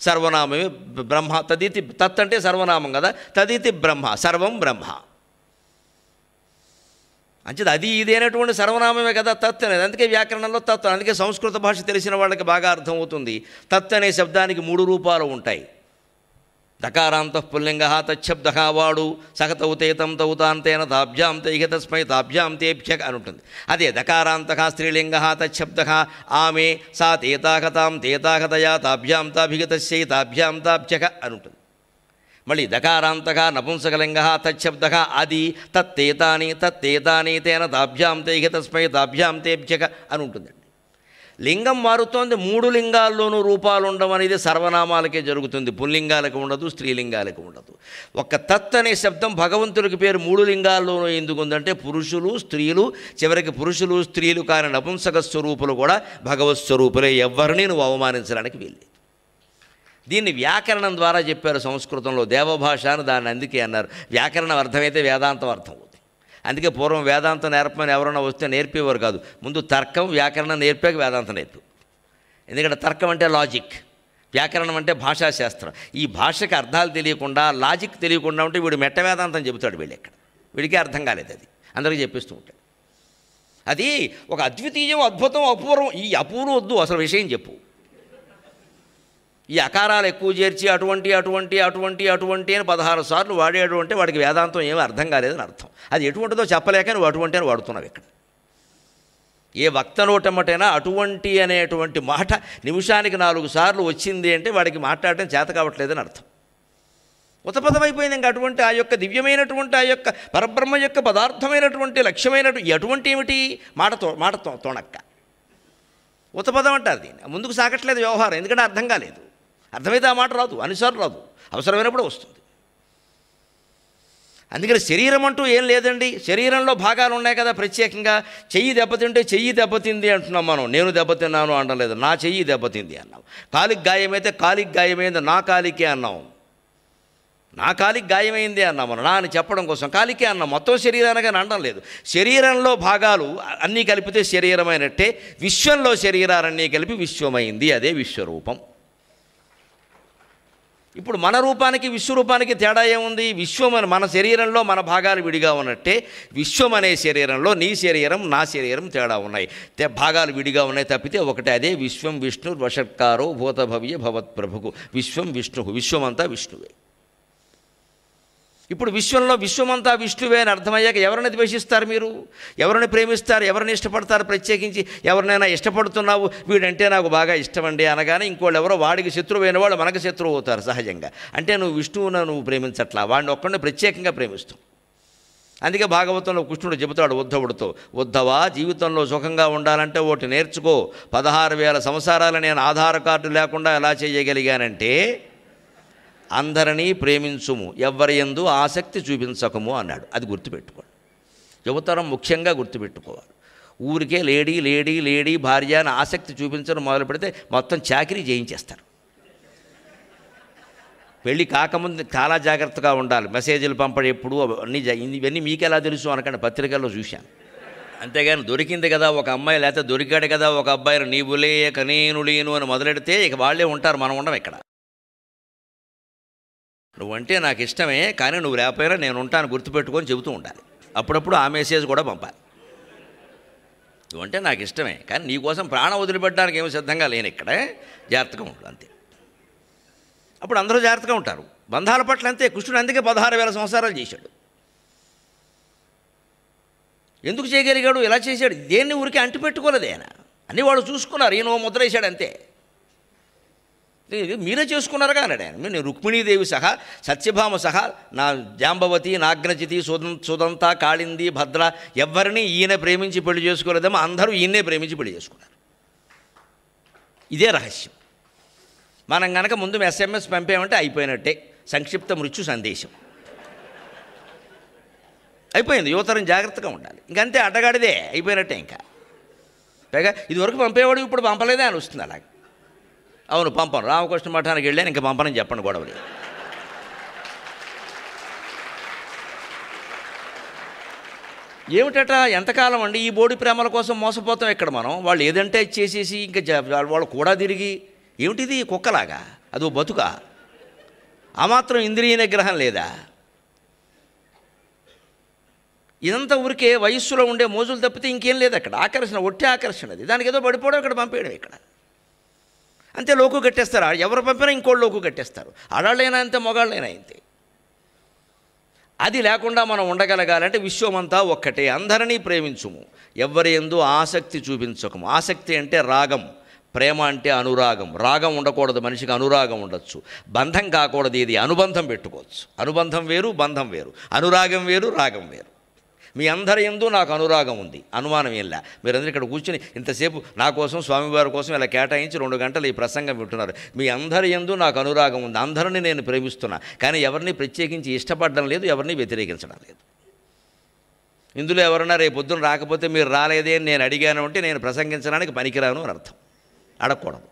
Speaker 1: సర్వనామమే బ్రహ్మ తదితి తత్ అంటే సర్వనామం కదా తదితి బ్రహ్మ సర్వం బ్రహ్మ అంచేది అది ఇదేనటువంటి సర్వనామమే కదా తత్ అనేది అందుకే వ్యాకరణంలో తత్వం అందుకే సంస్కృత భాష తెలిసిన వాళ్ళకి బాగా అర్థమవుతుంది తత్ అనే శబ్దానికి మూడు రూపాలు ఉంటాయి దకారాంతఃపుల్లింగ తచ్చబ్దావాడు తచ్చబ్దహా వాడు తౌతాంతేన తాభ్యాం తౌతాంతేన తస్మై తాభ్యాం తేభ్య అని ఉంటుంది అదే దకారాంతః స్త్రీలింగ తచ్చబ్దహ ఆమె సా తేతాగతాం తేతాగతయా తాభ్యాం తేతాకతయా తాభ్యాం తాభ్యాంతాభ్యక అని ఉంటుంది మళ్ళీ దకారాంతక నపుంసకలింగ తచ్చబ్ద అది తత్తేతాని తత్తేతాని తేన తాభ్యాం తాభ్యాంతైక తస్మై తాభ్యాం తేభ్యక అని ఉంటుంది లింగం మారుతోంది మూడు లింగాల్లోనూ రూపాలు అనేది సర్వనామాలకే జరుగుతుంది పుల్లింగాలకు ఉండదు స్త్రీలింగాలకు ఉండదు ఒక తత్ అనే శబ్దం భగవంతుడికి పేరు మూడు లింగాల్లోనూ ఎందుకు ఉందంటే పురుషులు స్త్రీలు చివరికి పురుషులు స్త్రీలు కాని నపుంసక స్వరూపులు కూడా భగవత్ స్వరూపులే ఎవరిని నువ్వు అవమానించడానికి వీళ్ళు దీన్ని వ్యాకరణం ద్వారా చెప్పారు సంస్కృతంలో దేవభాష అని దాన్ని అందుకే అన్నారు వ్యాకరణం అర్థమైతే వేదాంతం అర్థం అందుకే పూర్వం వేదాంతం నేర్పమని ఎవరైనా వస్తే నేర్పేవారు కాదు ముందు తర్కం వ్యాకరణం నేర్పాక వేదాంతం నేర్పు ఎందుకంటే తర్కం అంటే లాజిక్ వ్యాకరణం అంటే భాషాశాస్త్రం ఈ భాషకి అర్థాలు తెలియకుండా లాజిక్ తెలియకుండా ఉంటే వీడు మెట్ట వేదాంతం చెబుతాడు వీళ్ళు ఇక్కడ వీడికి అర్థం కాలేదు అది అందరికీ చెప్పిస్తూ ఉంటాడు అది ఒక అద్వితీయం అద్భుతం అపూర్వం ఈ అపూర్వం వద్దు అసలు విషయం చెప్పు ఈ అకారాలు ఎక్కువ చేర్చి అటువంటి అటువంటి అటువంటి అటువంటి అని పదహారు సార్లు వాడాడు అంటే వాడికి వేదాంతం ఏమీ అర్థం కాలేదని అర్థం అది ఎటువంటిదో చెప్పలేక నువ్వు అటువంటి అని వాడుతున్నావు ఇక్కడ ఏ వక్త నోటమ్మటైనా అటువంటి అనేటువంటి మాట నిమిషానికి నాలుగు సార్లు వచ్చింది అంటే వాడికి మాట్లాడటం చేత కావట్లేదని అర్థం ఉతపదం ఇంకా అటువంటి ఆ యొక్క దివ్యమైనటువంటి ఆ యొక్క పరబ్రహ్మ యొక్క పదార్థమైనటువంటి లక్ష్యమైనటువంటి అటువంటి ఏమిటి మాట తో మాట తోణక్క ఉతపదం అంటారు దీన్ని ముందుకు సాగట్లేదు వ్యవహారం ఎందుకంటే అర్థం కాలేదు అర్థమైతే ఆ మాట రాదు అనుసారం రాదు అవసరమైనప్పుడు వస్తుంది అందుకని శరీరం అంటూ ఏం లేదండి శరీరంలో భాగాలు ఉన్నాయి కదా ప్రత్యేకంగా చెయ్యి దెబ్బతింటే చెయ్యి దెబ్బతింది అంటున్నాం మనం నేను దెబ్బతిన్నాను అనలేదు నా చెయ్యి దెబ్బతింది అన్నాం కాలికి గాయమైతే కాలికి గాయమైంది నా కాలికే అన్నాం నా కాలికి గాయమైంది అన్నాం మనం నా అని చెప్పడం కోసం కాలికే అన్నాం మొత్తం శరీరానికి అనడం లేదు శరీరంలో భాగాలు అన్నీ కలిపితే శరీరమైనట్టే విశ్వంలో శరీరాలన్నీ కలిపి విశ్వమైంది అదే విశ్వరూపం ఇప్పుడు మన రూపానికి విశ్వరూపానికి తేడా ఏముంది విశ్వం మన శరీరంలో మన భాగాలు విడిగా ఉన్నట్టే విశ్వం అనే శరీరంలో నీ శరీరం నా శరీరం తేడా ఉన్నాయి భాగాలు విడిగా ఉన్నాయి తప్పితే ఒకటే అదే విశ్వం విష్ణు వషట్కారో భూతభవ్య భవత్ ప్రభుకు విశ్వం విష్ణు విశ్వమంతా విష్ణువే ఇప్పుడు విశ్వంలో విశ్వమంతా విష్ణువే అని అర్థమయ్యాక ఎవరిని ద్వేషిస్తారు మీరు ఎవరిని ప్రేమిస్తారు ఎవరిని ఇష్టపడతారు ప్రత్యేకించి ఎవరినైనా ఇష్టపడుతున్నావు వీడంటే నాకు బాగా ఇష్టమండి అనగానే ఇంకోళ్ళు ఎవరో వాడికి శత్రువైన వాళ్ళు మనకు శత్రువు అవుతారు సహజంగా అంటే నువ్వు విష్ణువును నువ్వు ప్రేమించట్లా వాడిని ఒక్కడిని ప్రత్యేకంగా ప్రేమిస్తావు అందుకే భాగవతంలో కృష్ణుడు చెబుతాడు ఉద్ధవుడితో ఉద్ధవా జీవితంలో సుఖంగా ఉండాలంటే ఒకటి నేర్చుకో పదహారు వేల సంవత్సరాలు నేను ఆధార్ కార్డు లేకుండా ఎలా చేయగలిగానంటే అందరినీ ప్రేమించుము ఎవరి ఎందు ఆసక్తి చూపించకము అన్నాడు అది గుర్తుపెట్టుకోండి యువతరం ముఖ్యంగా గుర్తుపెట్టుకోవాలి ఊరికే లేడీ లేడీ లేడీ భార్య అని ఆసక్తి చూపించడం మొదలు పెడితే మొత్తం చాకరీ చేయించేస్తారు పెళ్ళి కాకముందు చాలా జాగ్రత్తగా ఉండాలి మెసేజ్లు పంపడం ఎప్పుడు అన్నీ ఇవన్నీ మీకు ఎలా తెలుసు అనకండి పత్రికల్లో చూశాను అంతేగాని దొరికింది కదా ఒక అమ్మాయి లేకపోతే దొరికాడు కదా ఒక అబ్బాయిని నీవు లేక నేను లేను అని మొదలెడితే ఇక వాళ్ళే ఉంటారు మనం ఉండం ఇక్కడ నువ్వు అంటే నాకు ఇష్టమే కానీ నువ్వు లేకపోయినా నేను ఉంటాను గుర్తుపెట్టుకొని చెబుతూ ఉండాలి అప్పుడప్పుడు ఆ మెసేజ్ కూడా పంపాలి అంటే నాకు ఇష్టమే కానీ నీకోసం ప్రాణం వదిలిపెట్టడానికి ఏమి సిద్ధంగా లేని ఇక్కడే జాగ్రత్తగా ఉండు అంతే అప్పుడు అందరూ జాగ్రత్తగా ఉంటారు బంధాల పట్ల అంతే కృష్ణుడు అందుకే పదహారు వేల సంవత్సరాలు చేశాడు ఎందుకు చేయగలిగాడు ఎలా చేశాడు దేన్ని ఊరికి అంటిపెట్టుకోలేదు ఆయన అన్నీ వాళ్ళు చూసుకున్నారు ఈయన ముద్ర వేశాడు అంతే మీరే చేసుకున్నారుగా అన్నాడు ఆయన నేను రుక్మిణీదేవి సహా సత్యభామ సహా నా జాంబవతి నాగ్నజితి సుదం సుదంత కాళింది భద్ర ఎవరిని ఈయన ప్రేమించి పెళ్లి చేసుకోలేదేమో అందరూ ఈయనే ప్రేమించి పెళ్లి చేసుకున్నారు ఇదే రహస్యం మనం కనుక ముందు ఎస్ఎంఎస్ పంపామంటే అయిపోయినట్టే సంక్షిప్త మృత్యు సందేశం అయిపోయింది యువతరం జాగ్రత్తగా ఉండాలి ఇంకంతే అడ్డగాడిదే అయిపోయినట్టే ఇంకా పైగా ఇదివరకు పంపేవాడు ఇప్పుడు పంపలేదే అని వస్తుంది అలాగే అవును పంపను రామకృష్ణ మఠానికి వెళ్ళాను ఇంకా పంపనని చెప్పండి గొడవలు ఏమిటట ఎంతకాలం అండి ఈ బోడి ప్రేమల కోసం మోసపోతాం ఇక్కడ మనం వాళ్ళు ఏదంటే చేసేసి ఇంకా వాళ్ళు కూడా తిరిగి ఏమిటిది కుక్కలాగా ఓ బతుక ఆ మాత్రం ఇంద్రియ నిగ్రహం లేదా ఇదంతా ఊరికే వయస్సులో ఉండే మోజులు తప్పితే ఇంకేం లేదు అక్కడ ఆకర్షణ ఒట్టి ఆకర్షణ అది దానికి ఏదో పడిపోవడం ఇక్కడ పంపేయడం ఇక్కడ అంతే లోకు కట్టేస్తారు ఎవరు పంపినా ఇంకోళ్ళు లోకు కట్టేస్తారు ఆడాళ్ళైనా అంతే మగాళ్ళైనా అంతే అది లేకుండా మనం ఉండగలగాలంటే విశ్వమంతా ఒక్కటే అందరినీ ప్రేమించుము ఎవరి ఎందు ఆసక్తి చూపించకము ఆసక్తి అంటే రాగం ప్రేమ అంటే అనురాగం రాగం ఉండకూడదు మనిషికి అనురాగం ఉండొచ్చు బంధం కాకూడదు ఇది అనుబంధం పెట్టుకోవచ్చు అనుబంధం వేరు బంధం వేరు అనురాగం వేరు రాగం వేరు మీ అందరి ఎందు నాకు అనురాగం ఉంది అనుమానం ఏంలా మీరందరూ ఇక్కడ కూర్చొని ఇంతసేపు నా కోసం స్వామివారి కోసం ఇలా కేటాయించి రెండు గంటలు ఈ ప్రసంగం వింటున్నారు మీ అందరి ఎందు నాకు అనురాగం ఉంది అందరిని నేను ప్రేమిస్తున్నా కానీ ఎవరిని ప్రత్యేకించి ఇష్టపడడం లేదు ఎవరిని వ్యతిరేకించడం లేదు ఇందులో ఎవరన్నా రేపు పొద్దున రాకపోతే మీరు రాలేదే అని నేను అడిగాను అంటే నేను ప్రసంగించడానికి పనికిరాను అని అర్థం అడగకూడదు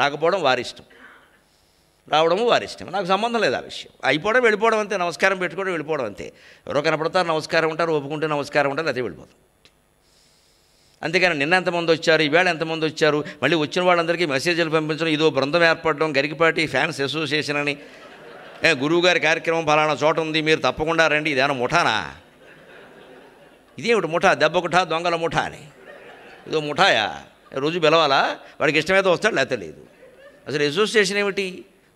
Speaker 1: రాకపోవడం వారి ఇష్టం రావడము వారి ఇష్టం నాకు సంబంధం లేదు ఆ విషయం అయిపోవడం వెళ్ళిపోవడం అంతే నమస్కారం పెట్టుకోవడం వెళ్ళిపోవడం అంతే ఎవరో కనపడతారు నమస్కారం ఉంటారు ఒప్పుకుంటే నమస్కారం ఉంటారు అదే వెళ్ళిపోతాం అంతేగాని నిన్న ఎంతమంది వచ్చారు ఈవేళ ఎంతమంది వచ్చారు మళ్ళీ వచ్చిన వాళ్ళందరికీ మెసేజ్లు పంపించడం ఇదో బృందం ఏర్పడడం గరికిపాటి ఫ్యాన్స్ అసోసియేషన్ అని గురువుగారి కార్యక్రమం ఫలానా చోట ఉంది మీరు తప్పకుండా రండి ఇదేనా ముఠానా ఇదేమిటి ముఠా దెబ్బ దొంగల ముఠా అని ఇదో ముఠాయా రోజు పిలవాలా వాడికి ఇష్టమైతే వస్తాడు లేకపోతే లేదు అసలు అసోసియేషన్ ఏమిటి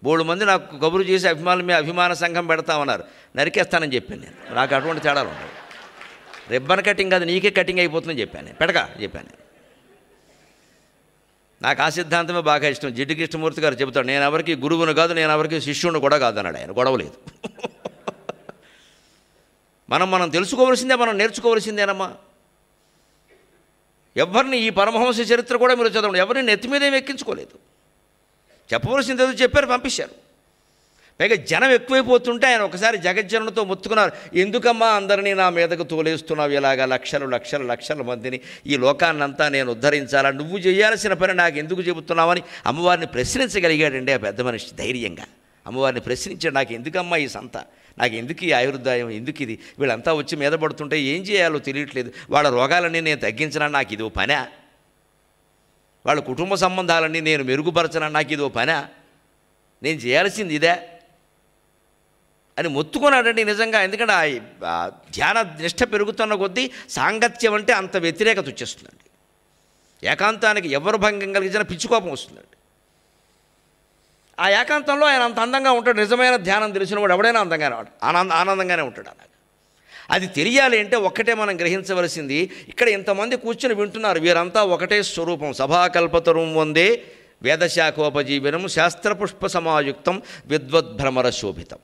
Speaker 1: మూడు మంది నాకు కబురు చేసి అభిమానులు మీ అభిమాన సంఘం పెడతామన్నారు నరికేస్తానని చెప్పాను నేను నాకు అటువంటి తేడాలు ఉండవు రిబ్బన్ కటింగ్ కాదు నీకే కటింగ్ అయిపోతుందని చెప్పాను నేను పెడక చెప్పాను నాకు ఆ సిద్ధాంతమే బాగా ఇష్టం జిడ్డు కృష్ణమూర్తి గారు చెబుతాడు నేను ఎవరికి గురువును కాదు నేను ఎవరికి శిష్యుని కూడా కాదన్నాడు ఆయన గొడవలేదు మనం మనం తెలుసుకోవలసిందే మనం నేర్చుకోవలసిందేనమ్మా ఎవరిని ఈ పరమహంస చరిత్ర కూడా మీరు చదవండి ఎవరిని నెత్తి మీదే ఎక్కించుకోలేదు చెప్పవలసింది ఏదో చెప్పారు పంపించారు పైగా జనం ఎక్కువైపోతుంటే ఆయన ఒకసారి జగజ్జనుడితో మొత్తుకున్నారు ఎందుకమ్మా అందరినీ నా మీదకు తోలేస్తున్నావు ఇలాగా లక్షలు లక్షలు లక్షల మందిని ఈ లోకాన్నంతా నేను ఉద్ధరించాలా నువ్వు చేయాల్సిన పని నాకు ఎందుకు చెబుతున్నావని అమ్మవారిని ప్రశ్నించగలిగాడండి ఆ పెద్ద మనిషి ధైర్యంగా అమ్మవారిని ప్రశ్నించాడు నాకు ఎందుకమ్మా ఈ సంత నాకు ఎందుకు ఈ ఆయుర్దాయం ఎందుకు ఇది వీళ్ళంతా వచ్చి మీద పడుతుంటే ఏం చేయాలో తెలియట్లేదు వాళ్ళ రోగాలన్నీ నేను తగ్గించినా నాకు ఇది ఓ పనే వాళ్ళ కుటుంబ సంబంధాలన్నీ నేను మెరుగుపరచన నాకు ఇదో పనా నేను చేయాల్సింది ఇదే అని మొత్తుకున్నాడండి నిజంగా ఎందుకంటే ఆ ధ్యాన నిష్ట పెరుగుతున్న కొద్దీ సాంగత్యం అంటే అంత వ్యతిరేకత వచ్చేస్తుందండి ఏకాంతానికి ఎవరు భంగం కలిగించినా పిచ్చుకోపం వస్తుందండి ఆ ఏకాంతంలో ఆయన అంత అందంగా ఉంటాడు నిజమైన ధ్యానం తెలిసిన వాడు ఎవడైనా అందంగానే ఆనంద ఆనందంగానే ఉంటాడు అలాగే అది తెలియాలి అంటే ఒక్కటే మనం గ్రహించవలసింది ఇక్కడ ఇంతమంది కూర్చుని వింటున్నారు వీరంతా ఒకటే స్వరూపం సభాకల్పతరం వందే వేదశాఖోపజీవనం శాస్త్రపుష్ప సమాయుక్తం విద్వద్భ్రమర శోభితం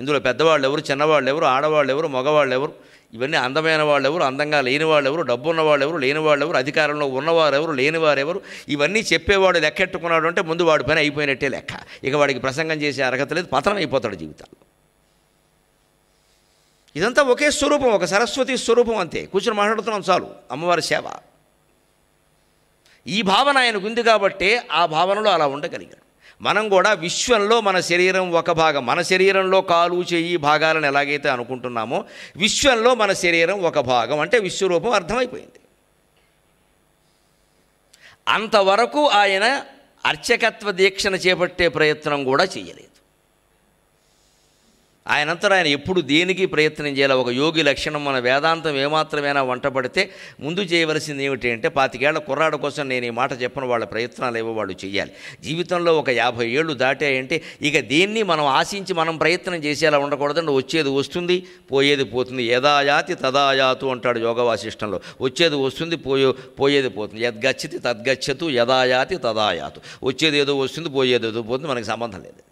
Speaker 1: ఇందులో పెద్దవాళ్ళు ఎవరు చిన్నవాళ్ళు ఎవరు ఆడవాళ్ళు ఎవరు మగవాళ్ళు ఎవరు ఇవన్నీ అందమైన వాళ్ళు ఎవరు అందంగా లేని వాళ్ళు ఎవరు డబ్బు ఉన్నవాళ్ళు ఎవరు లేని వాళ్ళు ఎవరు అధికారంలో ఉన్నవారు ఎవరు వారు ఎవరు ఇవన్నీ చెప్పేవాడు లెక్కెట్టుకున్నాడు అంటే ముందు వాడి పని అయిపోయినట్టే లెక్క ఇక వాడికి ప్రసంగం చేసే అర్హత లేదు పతనం అయిపోతాడు జీవితాలు ఇదంతా ఒకే స్వరూపం ఒక సరస్వతి స్వరూపం అంతే కూర్చొని మాట్లాడుతున్నాం చాలు అమ్మవారి సేవ ఈ భావన ఆయనకు ఉంది కాబట్టే ఆ భావనలో అలా ఉండగలిగాడు మనం కూడా విశ్వంలో మన శరీరం ఒక భాగం మన శరీరంలో కాలు చెయ్యి భాగాలను ఎలాగైతే అనుకుంటున్నామో విశ్వంలో మన శరీరం ఒక భాగం అంటే విశ్వరూపం అర్థమైపోయింది అంతవరకు ఆయన అర్చకత్వ దీక్షను చేపట్టే ప్రయత్నం కూడా చేయలేదు ఆయనంతటా ఆయన ఎప్పుడు దేనికి ప్రయత్నం చేయాలి ఒక యోగి లక్షణం మన వేదాంతం ఏమాత్రమైనా వంటపడితే ముందు చేయవలసింది ఏమిటి అంటే పాతికేళ్ల కుర్రాడు కోసం నేను ఈ మాట చెప్పను వాళ్ళ ప్రయత్నాలు ఏవో వాళ్ళు చేయాలి జీవితంలో ఒక యాభై ఏళ్ళు దాటాయంటే ఇక దేన్ని మనం ఆశించి మనం ప్రయత్నం చేసేలా ఉండకూడదండి వచ్చేది వస్తుంది పోయేది పోతుంది యథాయాతి తదాయాతు అంటాడు యోగ వాసిష్టంలో వచ్చేది వస్తుంది పోయే పోయేది పోతుంది యద్గచ్చతి తద్గచ్చతు యథాయాతి తదాయాతు వచ్చేది ఏదో వస్తుంది పోయేది ఏదో పోతుంది మనకి సంబంధం లేదు